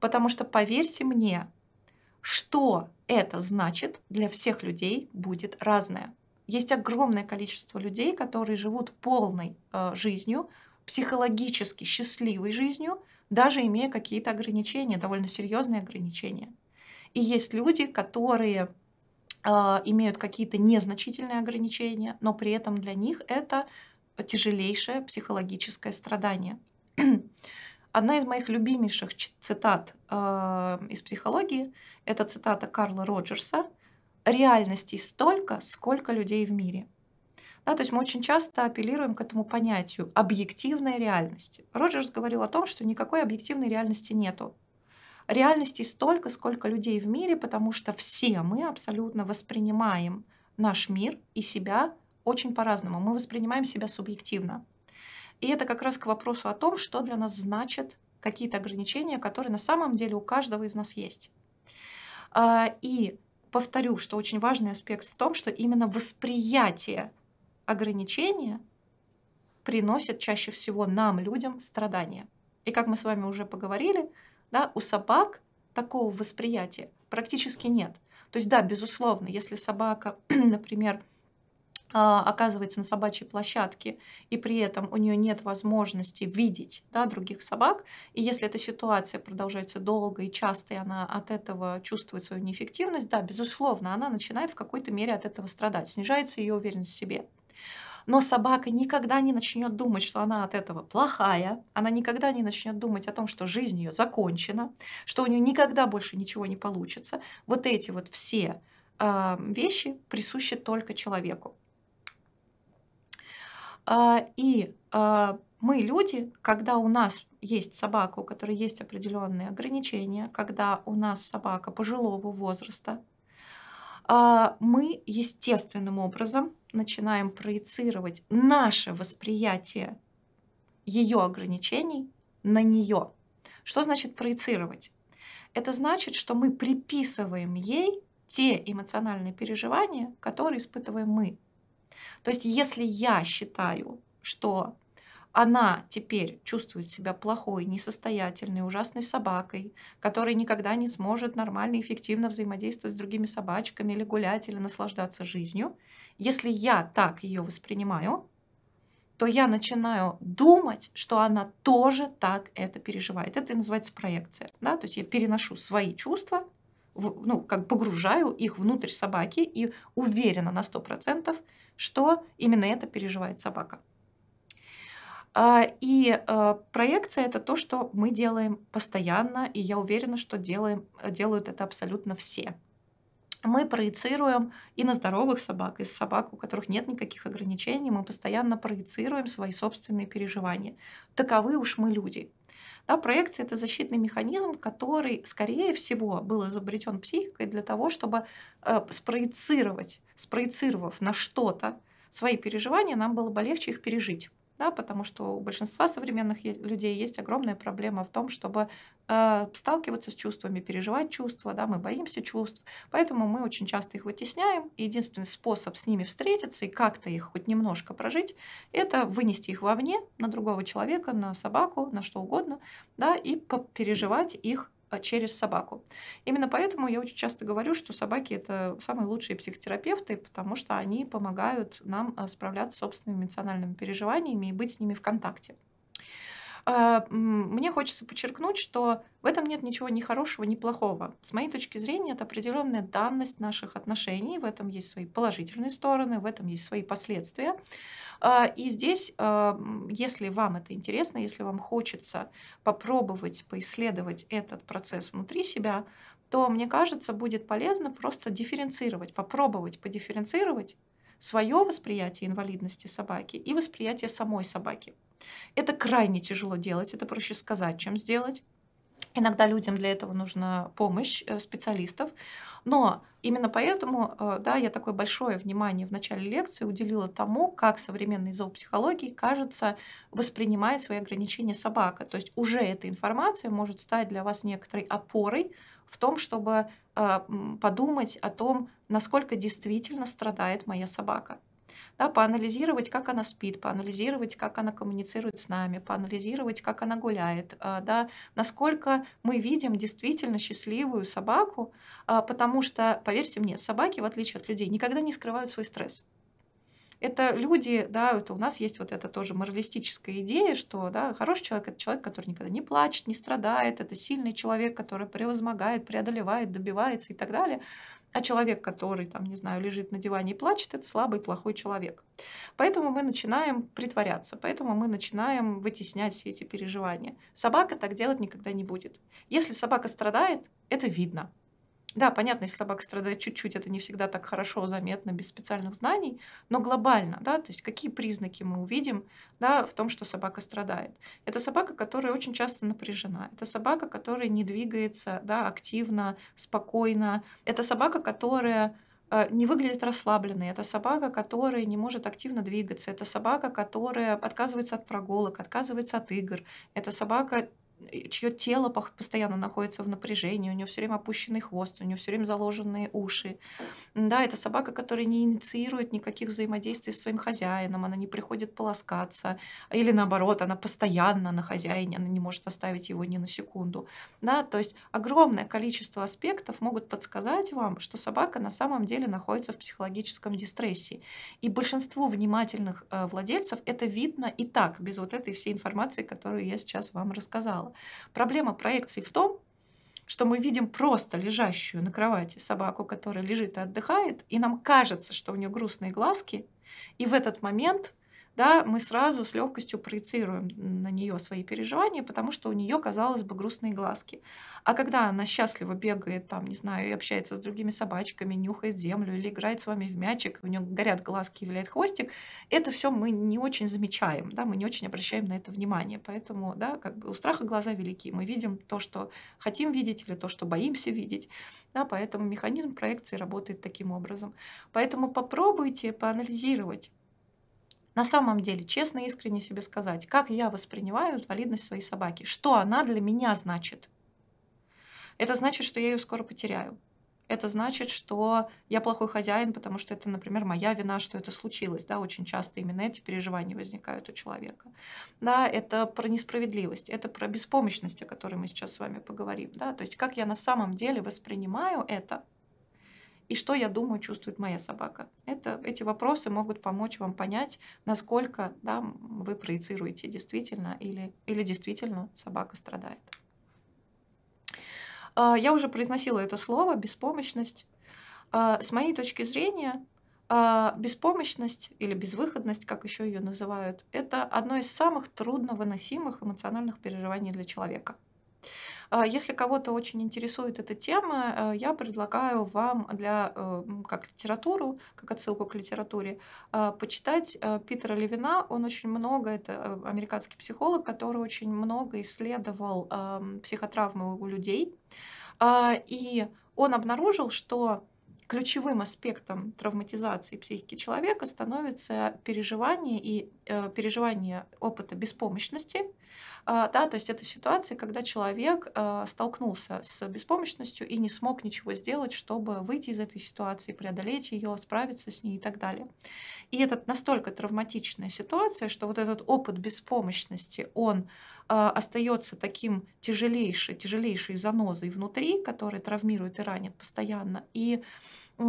Потому что, поверьте мне, что это значит для всех людей будет разное есть огромное количество людей, которые живут полной э, жизнью, психологически счастливой жизнью, даже имея какие-то ограничения, довольно серьезные ограничения. И есть люди, которые э, имеют какие-то незначительные ограничения, но при этом для них это тяжелейшее психологическое страдание. *clears throat* Одна из моих любимейших цитат э, из психологии – это цитата Карла Роджерса – реальностей столько, сколько людей в мире. Да, то есть мы очень часто апеллируем к этому понятию объективной реальности. Роджерс говорил о том, что никакой объективной реальности нету. Реальности столько, сколько людей в мире, потому что все мы абсолютно воспринимаем наш мир и себя очень по-разному. Мы воспринимаем себя субъективно. И это как раз к вопросу о том, что для нас значат какие-то ограничения, которые на самом деле у каждого из нас есть. А, и повторю, что очень важный аспект в том, что именно восприятие ограничения приносит чаще всего нам, людям, страдания. И как мы с вами уже поговорили, да, у собак такого восприятия практически нет. То есть да, безусловно, если собака, *clears throat* например, а, оказывается на собачьей площадке, и при этом у нее нет возможности видеть да, других собак, и если эта ситуация продолжается долго и часто, и она от этого чувствует свою неэффективность, да, безусловно, она начинает в какой-то мере от этого страдать, снижается ее уверенность в себе. Но собака никогда не начнет думать, что она от этого плохая, она никогда не начнет думать о том, что жизнь ее закончена, что у нее никогда больше ничего не получится. Вот эти вот все а, вещи присущи только человеку. А, и а, мы люди, когда у нас есть собака, у которой есть определенные ограничения, когда у нас собака пожилого возраста, а, мы естественным образом начинаем проецировать наше восприятие ее ограничений на нее. Что значит проецировать? Это значит, что мы приписываем ей те эмоциональные переживания, которые испытываем мы. То есть если я считаю, что она теперь чувствует себя плохой, несостоятельной, ужасной собакой, которая никогда не сможет нормально и эффективно взаимодействовать с другими собачками или гулять, или наслаждаться жизнью. Если я так ее воспринимаю, то я начинаю думать, что она тоже так это переживает. Это и называется проекция. Да? То есть я переношу свои чувства, ну, как погружаю их внутрь собаки и уверена на 100%, что именно это переживает собака. А, и э, проекция – это то, что мы делаем постоянно, и я уверена, что делаем, делают это абсолютно все. Мы проецируем и на здоровых собак, и собак, у которых нет никаких ограничений, мы постоянно проецируем свои собственные переживания. Таковы уж мы люди – да, проекция – это защитный механизм, который, скорее всего, был изобретен психикой для того, чтобы э, спроецировать, спроецировав на что-то свои переживания, нам было бы легче их пережить да, потому что у большинства современных людей есть огромная проблема в том, чтобы э, сталкиваться с чувствами, переживать чувства, да, мы боимся чувств, поэтому мы очень часто их вытесняем. единственный способ с ними встретиться и как-то их хоть немножко прожить, это вынести их вовне, на другого человека, на собаку, на что угодно, да, и переживать их а, через собаку. Именно поэтому я очень часто говорю, что собаки это самые лучшие психотерапевты, потому что они помогают нам а, справляться с собственными эмоциональными переживаниями и быть с ними в контакте. А, мне хочется подчеркнуть, что в этом нет ничего ни хорошего, ни плохого. С моей точки зрения, это определенная данность наших отношений, в этом есть свои положительные стороны, в этом есть свои последствия. А, и здесь, а, если вам это интересно, если вам хочется попробовать поисследовать этот процесс внутри себя, то, мне кажется, будет полезно просто дифференцировать, попробовать подифференцировать свое восприятие инвалидности собаки и восприятие самой собаки. Это крайне тяжело делать, это проще сказать, чем сделать. Иногда людям для этого нужна помощь э, специалистов. Но именно поэтому э, да, я такое большое внимание в начале лекции уделила тому, как современной зоопсихологии, кажется, воспринимает свои ограничения собака. То есть уже эта информация может стать для вас некоторой опорой в том, чтобы э, подумать о том, насколько действительно страдает моя собака да, поанализировать, как она спит, поанализировать, как она коммуницирует с нами, поанализировать, как она гуляет, а, да, насколько мы видим действительно счастливую собаку, а, потому что, поверьте мне, собаки, в отличие от людей, никогда не скрывают свой стресс это люди, да, это у нас есть вот эта тоже моралистическая идея, что, да, хороший человек — это человек, который никогда не плачет, не страдает, это сильный человек, который превозмогает, преодолевает, добивается и так далее. А человек, который, там, не знаю, лежит на диване и плачет, это слабый, плохой человек. Поэтому мы начинаем притворяться, поэтому мы начинаем вытеснять все эти переживания. Собака так делать никогда не будет. Если собака страдает, это видно. Да, понятно, если собака страдает чуть-чуть, это не всегда так хорошо заметно без специальных знаний, но глобально, да, то есть какие признаки мы увидим, да, в том, что собака страдает. Это собака, которая очень часто напряжена, это собака, которая не двигается, да, активно, спокойно, это собака, которая э, не выглядит расслабленной. Это собака, которая не может активно двигаться. Это собака, которая отказывается от прогулок, отказывается от игр. Это собака чье тело постоянно находится в напряжении, у нее все время опущенный хвост, у нее все время заложенные уши. Да, это собака, которая не инициирует никаких взаимодействий с своим хозяином, она не приходит полоскаться, или наоборот, она постоянно на хозяине, она не может оставить его ни на секунду. Да, то есть огромное количество аспектов могут подсказать вам, что собака на самом деле находится в психологическом дистрессе. И большинству внимательных э, владельцев это видно и так, без вот этой всей информации, которую я сейчас вам рассказала. Проблема проекции в том, что мы видим просто лежащую на кровати собаку, которая лежит и отдыхает, и нам кажется, что у нее грустные глазки, и в этот момент да, мы сразу с легкостью проецируем на нее свои переживания, потому что у нее, казалось бы, грустные глазки. А когда она счастливо бегает, там, не знаю, и общается с другими собачками, нюхает землю или играет с вами в мячик, у нее горят глазки, виляет хвостик, это все мы не очень замечаем, да, мы не очень обращаем на это внимание. Поэтому, да, как бы у страха глаза велики, мы видим то, что хотим видеть или то, что боимся видеть, да, поэтому механизм проекции работает таким образом. Поэтому попробуйте поанализировать, на самом деле, честно и искренне себе сказать, как я воспринимаю валидность своей собаки, что она для меня значит. Это значит, что я ее скоро потеряю. Это значит, что я плохой хозяин, потому что это, например, моя вина, что это случилось. Да? Очень часто именно эти переживания возникают у человека. Да, это про несправедливость, это про беспомощность, о которой мы сейчас с вами поговорим. Да? То есть как я на самом деле воспринимаю это – и что, я думаю, чувствует моя собака. Это, эти вопросы могут помочь вам понять, насколько да, вы проецируете действительно или, или действительно собака страдает. А, я уже произносила это слово «беспомощность». А, с моей точки зрения, а, беспомощность или безвыходность, как еще ее называют, это одно из самых трудновыносимых эмоциональных переживаний для человека. А, если кого-то очень интересует эта тема, э, я предлагаю вам для, э, как литературу, как отсылку к литературе, э, почитать Питера Левина. Он очень много, это американский психолог, который очень много исследовал эм, психотравмы у людей. А, и он обнаружил, что ключевым аспектом травматизации психики человека становится переживание и э, переживание опыта беспомощности, а, да, то есть это ситуация, когда человек а, столкнулся с беспомощностью и не смог ничего сделать, чтобы выйти из этой ситуации, преодолеть ее, справиться с ней и так далее. И это настолько травматичная ситуация, что вот этот опыт беспомощности, он а, остается таким тяжелейшей, тяжелейшей занозой внутри, которая травмирует и ранит постоянно. И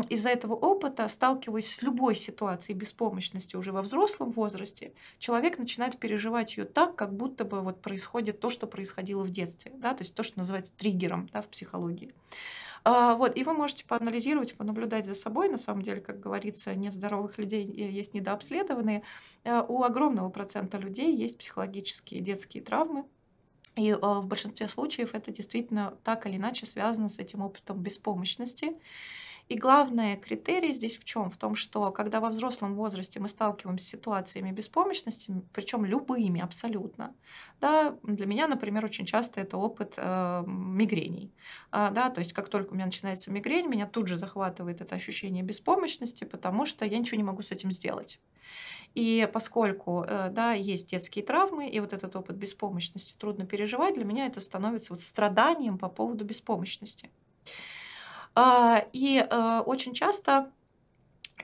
из-за этого опыта, сталкиваясь с любой ситуацией беспомощности уже во взрослом возрасте, человек начинает переживать ее так, как будто бы вот происходит то, что происходило в детстве, да, то есть то, что называется триггером да, в психологии. А, вот, и вы можете поанализировать, понаблюдать за собой. На самом деле, как говорится, нет здоровых людей, э, есть недообследованные. А, у огромного процента людей есть психологические детские травмы, и э, в большинстве случаев это действительно так или иначе связано с этим опытом беспомощности и главный критерий здесь в чем? В том, что когда во взрослом возрасте мы сталкиваемся с ситуациями беспомощности, причем любыми абсолютно, да, для меня, например, очень часто это опыт э, мигрений. А, да, то есть как только у меня начинается мигрень, меня тут же захватывает это ощущение беспомощности, потому что я ничего не могу с этим сделать. И поскольку э, да, есть детские травмы, и вот этот опыт беспомощности трудно переживать, для меня это становится вот страданием по поводу беспомощности. А, и э, очень часто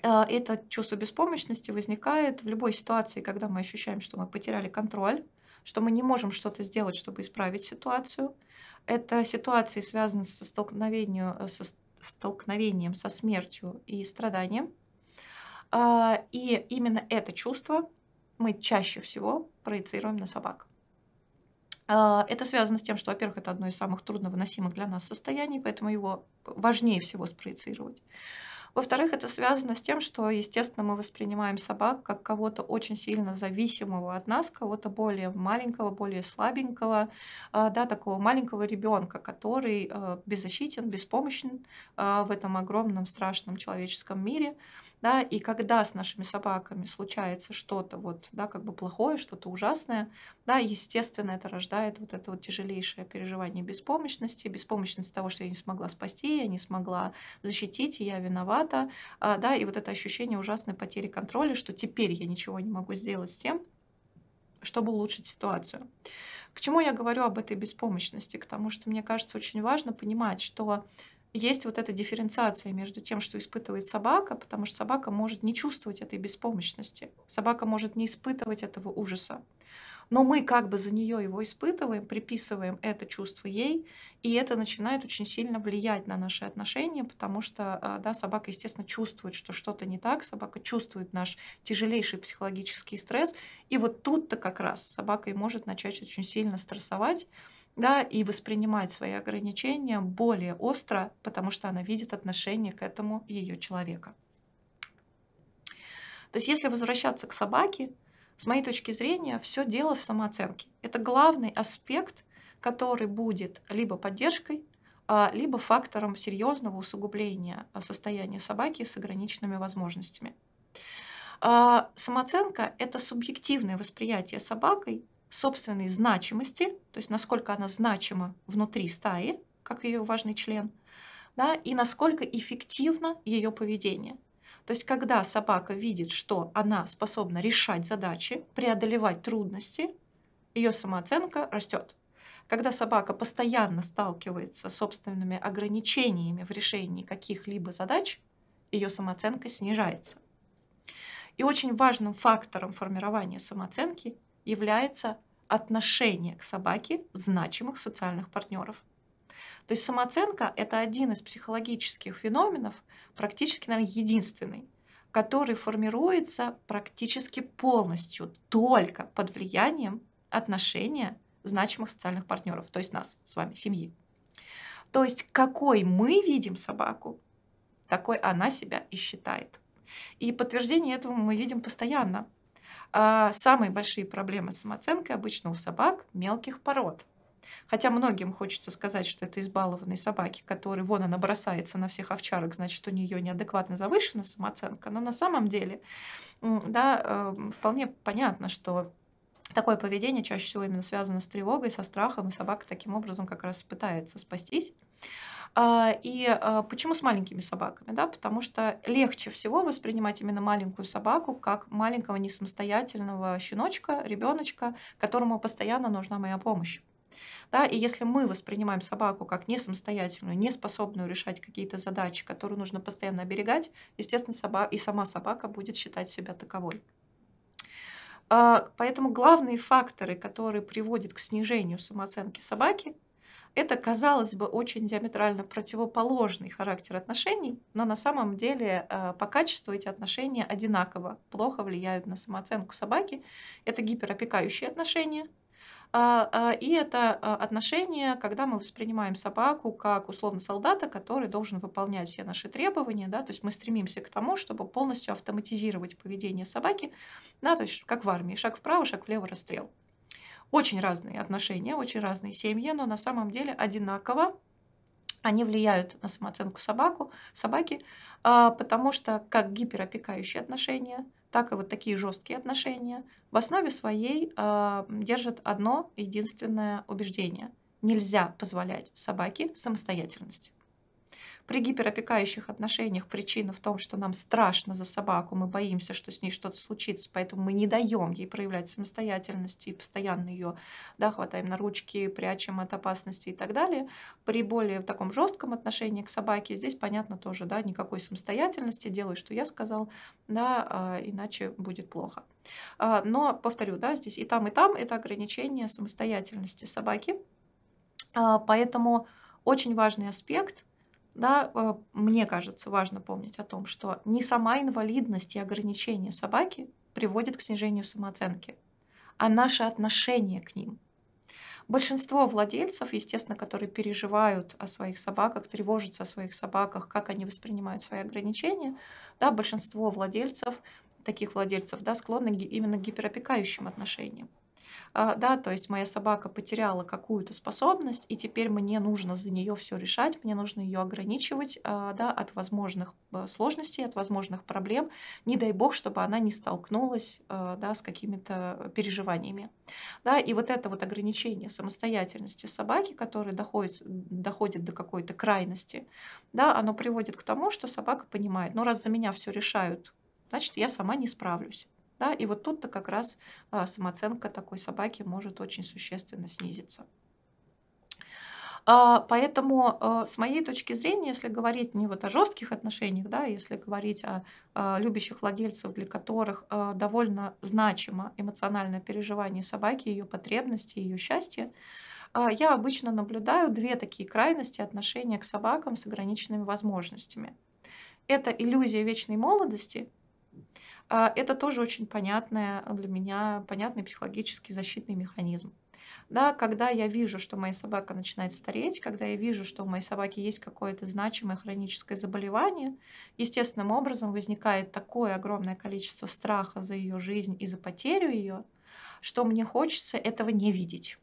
э, это чувство беспомощности возникает в любой ситуации, когда мы ощущаем, что мы потеряли контроль, что мы не можем что-то сделать, чтобы исправить ситуацию. Это ситуации связаны со, столкновению, э, со столкновением со смертью и страданием. А, и именно это чувство мы чаще всего проецируем на собак. А, это связано с тем, что, во-первых, это одно из самых трудновыносимых для нас состояний, поэтому его важнее всего спроецировать. Во-вторых, это связано с тем, что, естественно, мы воспринимаем собак как кого-то очень сильно зависимого от нас, кого-то более маленького, более слабенького, а, да, такого маленького ребенка, который а, беззащитен, беспомощен а, в этом огромном страшном человеческом мире. Да, и когда с нашими собаками случается что-то вот, да, как бы плохое, что-то ужасное, да, естественно, это рождает вот это вот тяжелейшее переживание беспомощности, беспомощность того, что я не смогла спасти, я не смогла защитить, и я виновата, куда а, да, и вот это ощущение ужасной потери контроля, что теперь я ничего не могу сделать с тем, чтобы улучшить ситуацию. К чему я говорю об этой беспомощности? К тому, что мне кажется очень важно понимать, что есть вот эта дифференциация между тем, что испытывает собака, потому что собака может не чувствовать этой беспомощности, собака может не испытывать этого ужаса но мы как бы за нее его испытываем, приписываем это чувство ей, и это начинает очень сильно влиять на наши отношения, потому что а, да, собака, естественно, чувствует, что что-то не так, собака чувствует наш тяжелейший психологический стресс, и вот тут-то как раз собака и может начать очень сильно стрессовать, да, и воспринимать свои ограничения более остро, потому что она видит отношение к этому ее человека. То есть если возвращаться к собаке, с моей точки зрения, все дело в самооценке. Это главный аспект, который будет либо поддержкой, а, либо фактором серьезного усугубления а, состояния собаки с ограниченными возможностями. А, самооценка – это субъективное восприятие собакой собственной значимости, то есть насколько она значима внутри стаи, как ее важный член, да, и насколько эффективно ее поведение – то есть, когда собака видит, что она способна решать задачи, преодолевать трудности, ее самооценка растет. Когда собака постоянно сталкивается с собственными ограничениями в решении каких-либо задач, ее самооценка снижается. И очень важным фактором формирования самооценки является отношение к собаке значимых социальных партнеров. То есть самооценка – это один из психологических феноменов, практически, наверное, единственный, который формируется практически полностью только под влиянием отношения значимых социальных партнеров, то есть нас с вами, семьи. То есть какой мы видим собаку, такой она себя и считает. И подтверждение этого мы видим постоянно. А самые большие проблемы с самооценкой обычно у собак мелких пород – Хотя многим хочется сказать, что это избалованные собаки, которые вон она бросается на всех овчарок, значит, у нее неадекватно завышена самооценка. Но на самом деле, да, эм, вполне понятно, что такое поведение чаще всего именно связано с тревогой, со страхом, и собака таким образом как раз пытается спастись. А, и а, почему с маленькими собаками? Да? Потому что легче всего воспринимать именно маленькую собаку как маленького несамостоятельного щеночка, ребеночка, которому постоянно нужна моя помощь. Да? И если мы воспринимаем собаку как не самостоятельную, не способную решать какие-то задачи, которые нужно постоянно оберегать, естественно, собака, и сама собака будет считать себя таковой. А, поэтому главные факторы, которые приводят к снижению самооценки собаки, это, казалось бы, очень диаметрально противоположный характер отношений, но на самом деле а, по качеству эти отношения одинаково плохо влияют на самооценку собаки. Это гиперопекающие отношения – а, а, и это а, отношение, когда мы воспринимаем собаку как условно солдата, который должен выполнять все наши требования. Да? То есть мы стремимся к тому, чтобы полностью автоматизировать поведение собаки, да? то есть как в армии, шаг вправо, шаг влево, расстрел. Очень разные отношения, очень разные семьи, но на самом деле одинаково они влияют на самооценку собаку, собаки, потому что как гиперопекающие отношения – так и вот такие жесткие отношения в основе своей э, держат одно единственное убеждение. Нельзя позволять собаке самостоятельность. При гиперопекающих отношениях причина в том, что нам страшно за собаку, мы боимся, что с ней что-то случится, поэтому мы не даем ей проявлять самостоятельность и постоянно ее да, хватаем на ручки, прячем от опасности и так далее. При более таком жестком отношении к собаке здесь, понятно, тоже да, никакой самостоятельности, делай, что я сказал, да, а, иначе будет плохо. А, но, повторю, да, здесь и там, и там это ограничение самостоятельности собаки. А, поэтому очень важный аспект – да, э, мне кажется, важно помнить о том, что не сама инвалидность и ограничения собаки приводит к снижению самооценки, а наше отношение к ним. Большинство владельцев, естественно, которые переживают о своих собаках, тревожатся о своих собаках, как они воспринимают свои ограничения, да, большинство владельцев, таких владельцев, да, склонны именно к гиперопекающим отношениям. А, да, то есть моя собака потеряла какую-то способность, и теперь мне нужно за нее все решать, мне нужно ее ограничивать, а, да, от возможных э, сложностей, от возможных проблем, не дай бог, чтобы она не столкнулась, а, да, с какими-то переживаниями, да, и вот это вот ограничение самостоятельности собаки, которое доходит, доходит до какой-то крайности, да, оно приводит к тому, что собака понимает, ну, раз за меня все решают, значит, я сама не справлюсь. Да? И вот тут-то как раз а, самооценка такой собаки может очень существенно снизиться. А, поэтому а, с моей точки зрения, если говорить не вот о жестких отношениях, да, если говорить о любящих владельцев, для которых довольно значимо эмоциональное переживание собаки, ее потребности, ее счастье, я обычно наблюдаю две такие крайности отношения к собакам с ограниченными возможностями. Это иллюзия вечной молодости а, это тоже очень понятная для меня, понятный психологический защитный механизм. Да, когда я вижу, что моя собака начинает стареть, когда я вижу, что у моей собаки есть какое-то значимое хроническое заболевание, естественным образом возникает такое огромное количество страха за ее жизнь и за потерю ее, что мне хочется этого не видеть.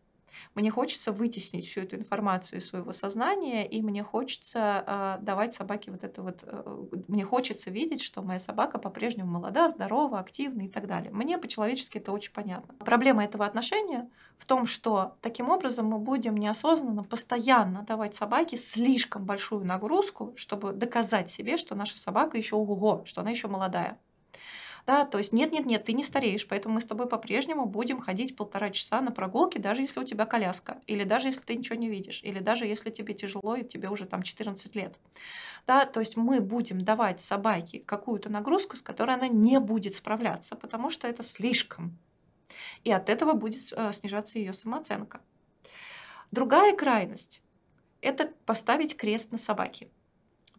Мне хочется вытеснить всю эту информацию из своего сознания, и мне хочется э, давать собаке вот это вот... Э, мне хочется видеть, что моя собака по-прежнему молода, здорова, активна и так далее. Мне по-человечески это очень понятно. Проблема этого отношения в том, что таким образом мы будем неосознанно постоянно давать собаке слишком большую нагрузку, чтобы доказать себе, что наша собака еще ого, что она еще молодая. Да, то есть нет-нет-нет, ты не стареешь, поэтому мы с тобой по-прежнему будем ходить полтора часа на прогулке, даже если у тебя коляска, или даже если ты ничего не видишь, или даже если тебе тяжело и тебе уже там 14 лет. Да, то есть мы будем давать собаке какую-то нагрузку, с которой она не будет справляться, потому что это слишком. И от этого будет э, снижаться ее самооценка. Другая крайность – это поставить крест на собаке.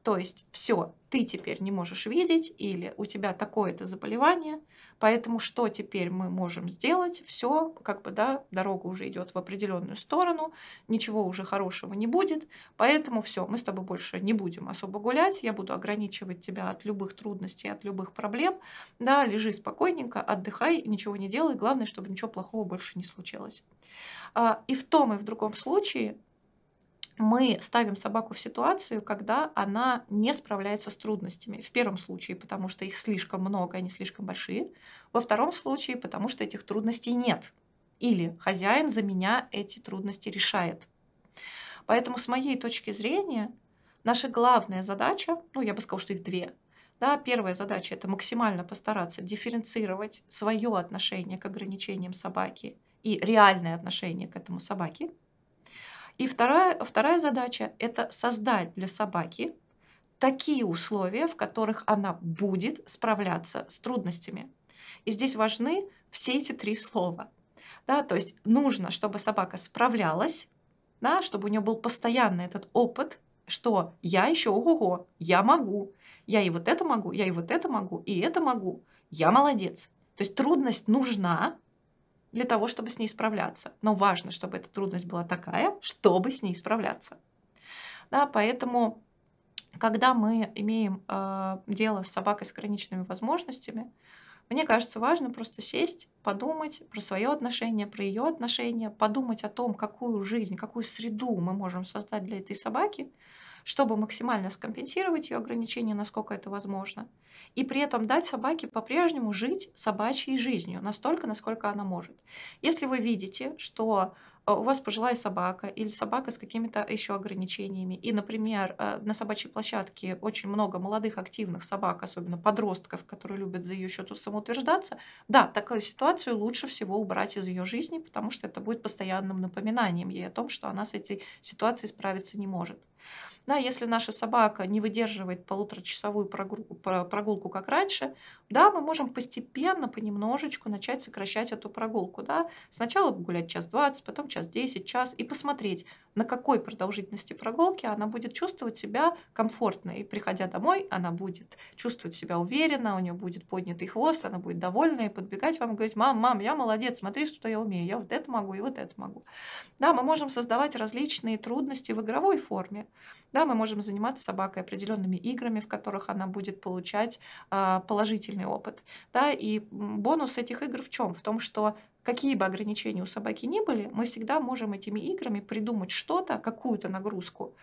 То есть все, ты теперь не можешь видеть или у тебя такое-то заболевание, поэтому что теперь мы можем сделать? Все, как бы, да, дорога уже идет в определенную сторону, ничего уже хорошего не будет, поэтому все, мы с тобой больше не будем особо гулять, я буду ограничивать тебя от любых трудностей, от любых проблем, да, лежи спокойненько, отдыхай, ничего не делай, главное, чтобы ничего плохого больше не случилось. А, и в том и в другом случае мы ставим собаку в ситуацию, когда она не справляется с трудностями. В первом случае, потому что их слишком много, они слишком большие. Во втором случае, потому что этих трудностей нет. Или хозяин за меня эти трудности решает. Поэтому с моей точки зрения, наша главная задача, ну я бы сказала, что их две. Да, первая задача – это максимально постараться дифференцировать свое отношение к ограничениям собаки и реальное отношение к этому собаке – и вторая, вторая задача – это создать для собаки такие условия, в которых она будет справляться с трудностями. И здесь важны все эти три слова. Да, то есть нужно, чтобы собака справлялась, да, чтобы у нее был постоянный этот опыт, что я еще ого-го, я могу, я и вот это могу, я и вот это могу, и это могу, я молодец. То есть трудность нужна, для того, чтобы с ней справляться. Но важно, чтобы эта трудность была такая, чтобы с ней справляться. Да, поэтому, когда мы имеем э, дело с собакой с ограниченными возможностями, мне кажется, важно просто сесть, подумать про свое отношение, про ее отношение, подумать о том, какую жизнь, какую среду мы можем создать для этой собаки, чтобы максимально скомпенсировать ее ограничения, насколько это возможно, и при этом дать собаке по-прежнему жить собачьей жизнью, настолько, насколько она может. Если вы видите, что э, у вас пожилая собака или собака с какими-то еще ограничениями. И, например, э, на собачьей площадке очень много молодых активных собак, особенно подростков, которые любят за ее счет тут самоутверждаться. Да, такую ситуацию лучше всего убрать из ее жизни, потому что это будет постоянным напоминанием ей о том, что она с этой ситуацией справиться не может. Да, если наша собака не выдерживает полуторачасовую прогулку, как раньше, да, мы можем постепенно, понемножечку начать сокращать эту прогулку. Да. Сначала гулять час 20, потом час 10, час, и посмотреть, на какой продолжительности прогулки она будет чувствовать себя комфортно. И приходя домой, она будет чувствовать себя уверенно, у нее будет поднятый хвост, она будет довольна и подбегать вам и говорить, мам, мам, я молодец, смотри, что я умею, я вот это могу и вот это могу. Да, мы можем создавать различные трудности в игровой форме. Да, да, мы можем заниматься собакой определенными играми, в которых она будет получать а, положительный опыт. Да, и бонус этих игр в чем? В том, что какие бы ограничения у собаки ни были, мы всегда можем этими играми придумать что-то, какую-то нагрузку,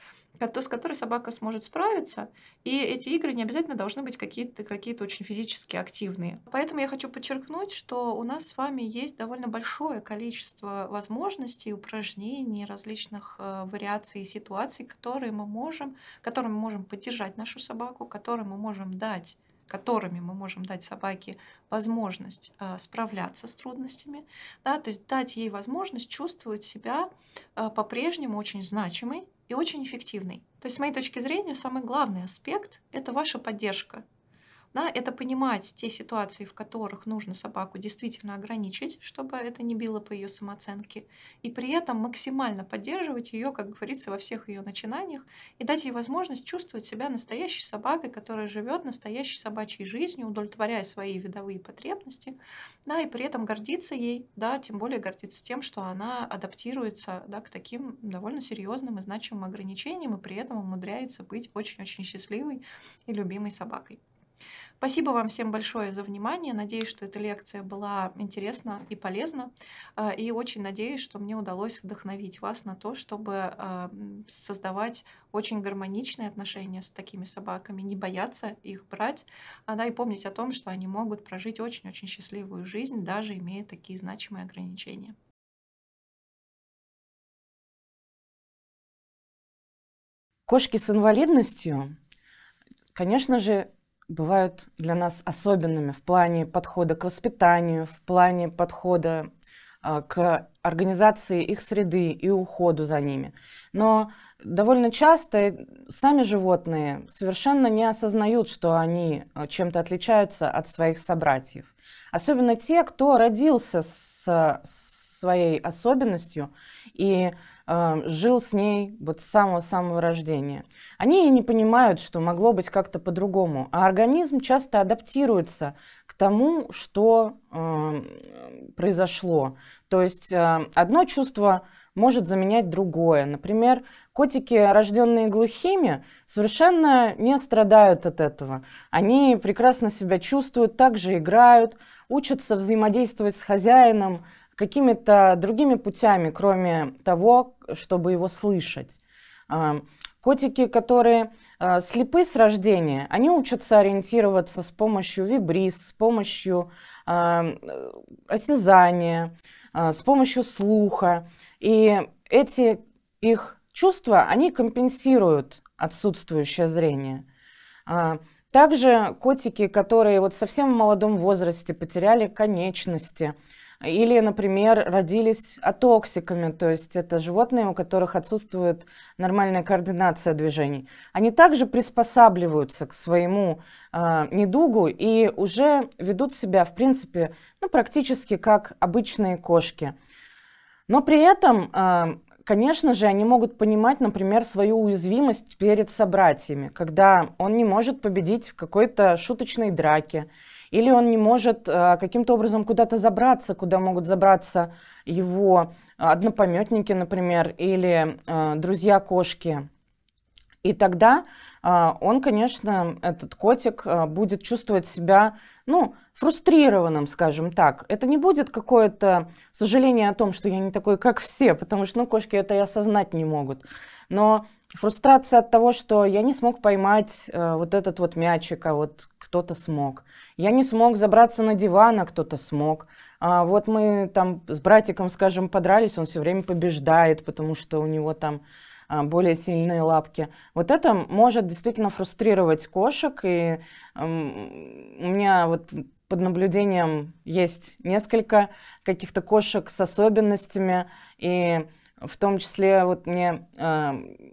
с которой собака сможет справиться. И эти игры не обязательно должны быть какие-то какие очень физически активные. Поэтому я хочу подчеркнуть, что у нас с вами есть довольно большое количество возможностей, упражнений, различных э, вариаций ситуаций, которые мы можем, которым мы можем поддержать нашу собаку, которым мы можем дать которыми мы можем дать собаке возможность а, справляться с трудностями, да, то есть дать ей возможность чувствовать себя а, по-прежнему очень значимой и очень эффективной. То есть, с моей точки зрения, самый главный аспект – это ваша поддержка, да, это понимать те ситуации, в которых нужно собаку действительно ограничить, чтобы это не било по ее самооценке, и при этом максимально поддерживать ее, как говорится, во всех ее начинаниях, и дать ей возможность чувствовать себя настоящей собакой, которая живет настоящей собачьей жизнью, удовлетворяя свои видовые потребности, да, и при этом гордиться ей, да, тем более гордиться тем, что она адаптируется да, к таким довольно серьезным и значимым ограничениям, и при этом умудряется быть очень-очень счастливой и любимой собакой. Спасибо вам всем большое за внимание. Надеюсь, что эта лекция была интересна и полезна. А, и очень надеюсь, что мне удалось вдохновить вас на то, чтобы а, создавать очень гармоничные отношения с такими собаками, не бояться их брать, а, да, и помнить о том, что они могут прожить очень-очень счастливую жизнь, даже имея такие значимые ограничения. Кошки с инвалидностью, конечно же, бывают для нас особенными в плане подхода к воспитанию, в плане подхода а, к организации их среды и уходу за ними. Но довольно часто сами животные совершенно не осознают, что они а, чем-то отличаются от своих собратьев. Особенно те, кто родился с своей особенностью и Эм, жил с ней вот с самого-самого рождения. Они не понимают, что могло быть как-то по-другому. А организм часто адаптируется к тому, что эм, произошло. То есть э, одно чувство может заменять другое. Например, котики, рожденные глухими, совершенно не страдают от этого. Они прекрасно себя чувствуют, также играют, учатся взаимодействовать с хозяином, какими-то другими путями, кроме того, чтобы его слышать. Котики, которые а, слепы с рождения, они учатся ориентироваться с помощью вибриз, с помощью э, осязания, а, с помощью слуха. И эти их чувства, они компенсируют отсутствующее зрение. А, также котики, которые вот совсем в молодом возрасте потеряли конечности, или, например, родились атоксиками, то есть это животные, у которых отсутствует нормальная координация движений. Они также приспосабливаются к своему э, недугу и уже ведут себя, в принципе, ну, практически как обычные кошки. Но при этом э, конечно же, они могут понимать, например, свою уязвимость перед собратьями, когда он не может победить в какой-то шуточной драке или он не может э, каким-то образом куда-то забраться, куда могут забраться его э, однопометники, например, или э, друзья кошки. И тогда он, конечно, этот котик будет чувствовать себя, ну, фрустрированным, скажем так. Это не будет какое-то сожаление о том, что я не такой, как все, потому что, ну, кошки это и осознать не могут. Но Фрустрация от того, что я не смог поймать э, вот этот вот мячик, а вот кто-то смог. Я не смог забраться на диван, а кто-то смог. А вот мы там с братиком, скажем, подрались, он все время побеждает, потому что у него там а, более сильные лапки. Вот это может действительно фрустрировать кошек. И э, у меня вот под наблюдением есть несколько каких-то кошек с особенностями. И в том числе вот мне э,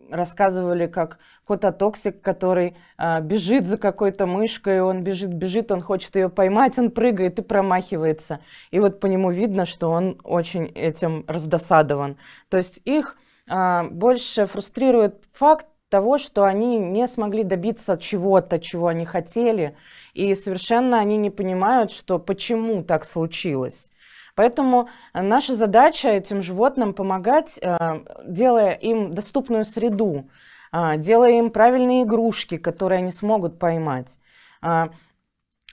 рассказывали, как кота-токсик, который э, бежит за какой-то мышкой, он бежит, бежит, он хочет ее поймать, он прыгает и промахивается. И вот по нему видно, что он очень этим раздосадован. То есть их э, больше фрустрирует факт того, что они не смогли добиться чего-то, чего они хотели, и совершенно они не понимают, что почему так случилось. Поэтому э, наша задача этим животным помогать, э, делая им доступную среду, э, делая им правильные игрушки, которые они смогут поймать.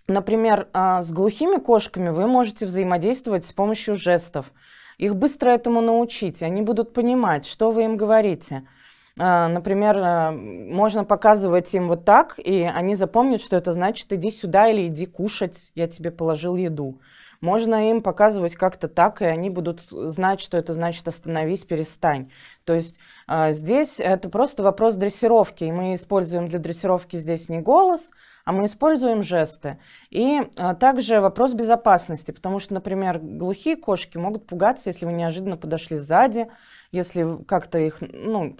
Например, с глухими кошками вы можете взаимодействовать с помощью жестов. Их быстро этому научить, они будут понимать, что вы им говорите. Например, можно показывать им вот так, и они запомнят, что это значит «иди сюда» или «иди кушать, я тебе положил еду». Можно им показывать как-то так, и они будут знать, что это значит «остановись, перестань». То есть э, здесь это просто вопрос дрессировки, и мы используем для дрессировки здесь не голос, а мы используем жесты. И а, также вопрос безопасности, потому что, например, глухие кошки могут пугаться, если вы неожиданно подошли сзади, если как-то их, ну,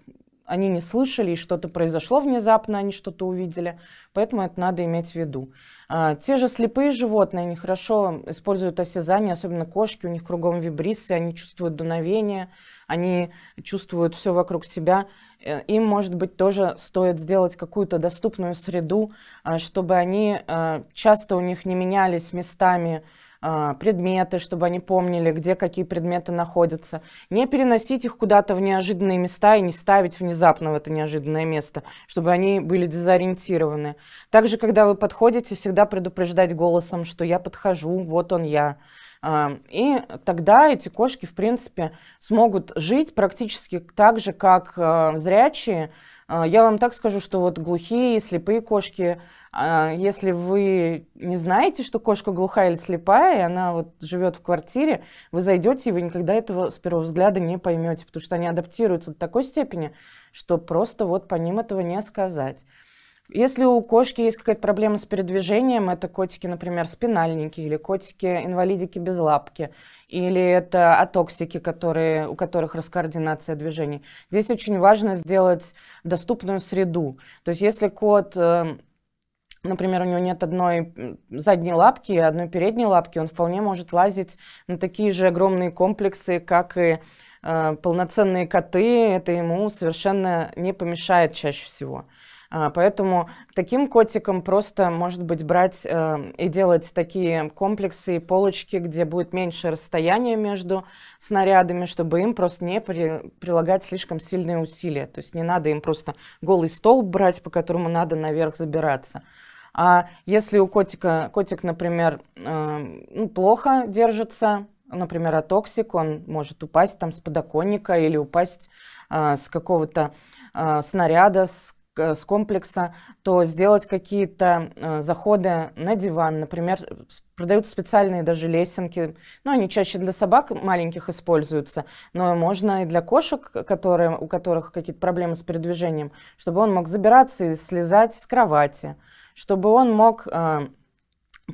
они не слышали, и что-то произошло внезапно, они что-то увидели. Поэтому это надо иметь в виду. А, те же слепые животные, они хорошо используют осязание, особенно кошки, у них кругом вибрисы, они чувствуют дуновение, они чувствуют все вокруг себя. Э, им, может быть, тоже стоит сделать какую-то доступную среду, а, чтобы они а, часто у них не менялись местами, а, предметы, чтобы они помнили, где какие предметы находятся. Не переносить их куда-то в неожиданные места и не ставить внезапно в это неожиданное место, чтобы они были дезориентированы. Также, когда вы подходите, всегда предупреждать голосом, что я подхожу, вот он я. А, и тогда эти кошки, в принципе, смогут жить практически так же, как а, зрячие. Я вам так скажу, что вот глухие, слепые кошки а, если вы не знаете, что кошка глухая или слепая, и она вот живет в квартире, вы зайдете, и вы никогда этого с первого взгляда не поймете, потому что они адаптируются до такой степени, что просто вот по ним этого не сказать. Если у кошки есть какая-то проблема с передвижением, это котики, например, спинальники, или котики-инвалидики без лапки, или это атоксики, которые, у которых раскоординация движений. Здесь очень важно сделать доступную среду. То есть если кот э, Например, у него нет одной задней лапки одной передней лапки, он вполне может лазить на такие же огромные комплексы, как и э, полноценные коты. Это ему совершенно не помешает чаще всего. А, поэтому таким котикам просто, может быть, брать э, и делать такие комплексы и полочки, где будет меньше расстояния между снарядами, чтобы им просто не при, прилагать слишком сильные усилия. То есть не надо им просто голый стол брать, по которому надо наверх забираться. А если у котика, котик, например, эм, ну, плохо держится, например, атоксик, он может упасть там с подоконника или упасть э, с какого-то э, снаряда, с э, с комплекса, то сделать какие-то э, заходы на диван. Например, продаются специальные даже лесенки. Ну, они чаще для собак маленьких используются, но можно и для кошек, которые, у которых какие-то проблемы с передвижением, чтобы он мог забираться и слезать с кровати чтобы он мог э,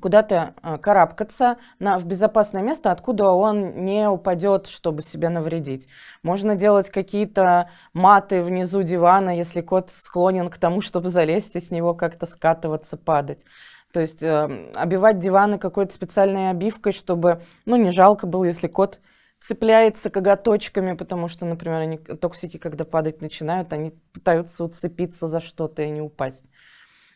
куда-то э, карабкаться на, в безопасное место, откуда он не упадет, чтобы себя навредить. Можно делать какие-то маты внизу дивана, если кот склонен к тому, *laughs* чтобы залезть и с него как-то скатываться, падать. То есть э, обивать диваны какой-то специальной обивкой, чтобы ну, не жалко было, если кот цепляется коготочками, потому что, например, они, токсики, когда падать начинают, они пытаются уцепиться за что-то и не упасть.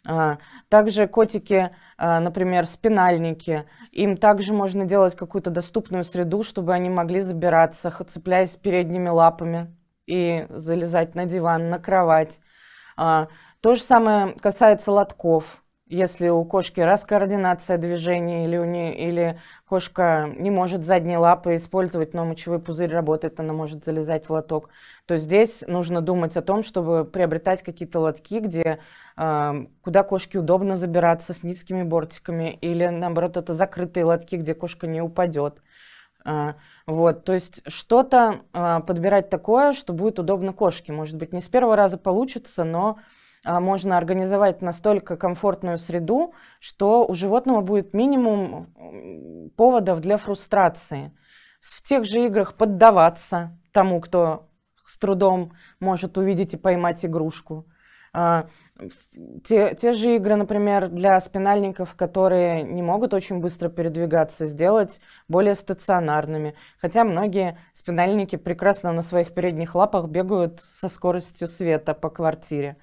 А, также котики, а, например, спинальники, им также можно делать какую-то доступную среду, чтобы они могли забираться, цепляясь передними лапами и залезать на диван, на кровать. А, то же самое касается лотков если у кошки раскоординация движений или, у нее или кошка не может задние лапы использовать, но мочевой пузырь работает, она может залезать в лоток, то здесь нужно думать о том, чтобы приобретать какие-то лотки, где, а, куда кошке удобно забираться с низкими бортиками, или наоборот это закрытые лотки, где кошка не упадет. А, вот, то есть что-то а, подбирать такое, что будет удобно кошке. Может быть, не с первого раза получится, но а, можно организовать настолько комфортную среду, что у животного будет минимум поводов для фрустрации. В тех же играх поддаваться тому, кто с трудом может увидеть и поймать игрушку. А, те, те же игры, например, для спинальников, которые не могут очень быстро передвигаться, сделать более стационарными. Хотя многие спинальники прекрасно на своих передних лапах бегают со скоростью света по квартире.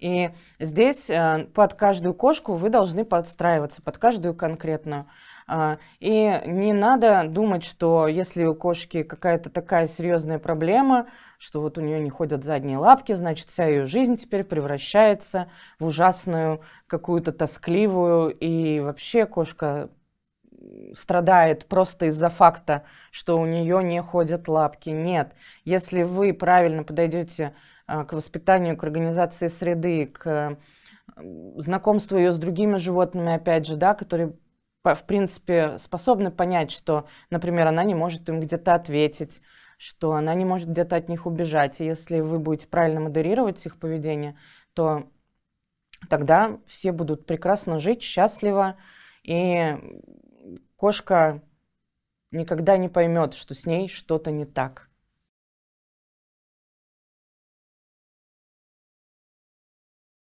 И здесь э, под каждую кошку вы должны подстраиваться, под каждую конкретную. А, и не надо думать, что если у кошки какая-то такая серьезная проблема, что вот у нее не ходят задние лапки, значит, вся ее жизнь теперь превращается в ужасную, какую-то тоскливую, и вообще кошка страдает просто из-за факта, что у нее не ходят лапки. Нет, если вы правильно подойдете а, к воспитанию, к организации среды, к знакомству ее с другими животными, опять же, да, которые в принципе, способны понять, что, например, она не может им где-то ответить, что она не может где-то от них убежать. И если вы будете правильно модерировать их поведение, то тогда все будут прекрасно жить, счастливо, и кошка никогда не поймет, что с ней что-то не так.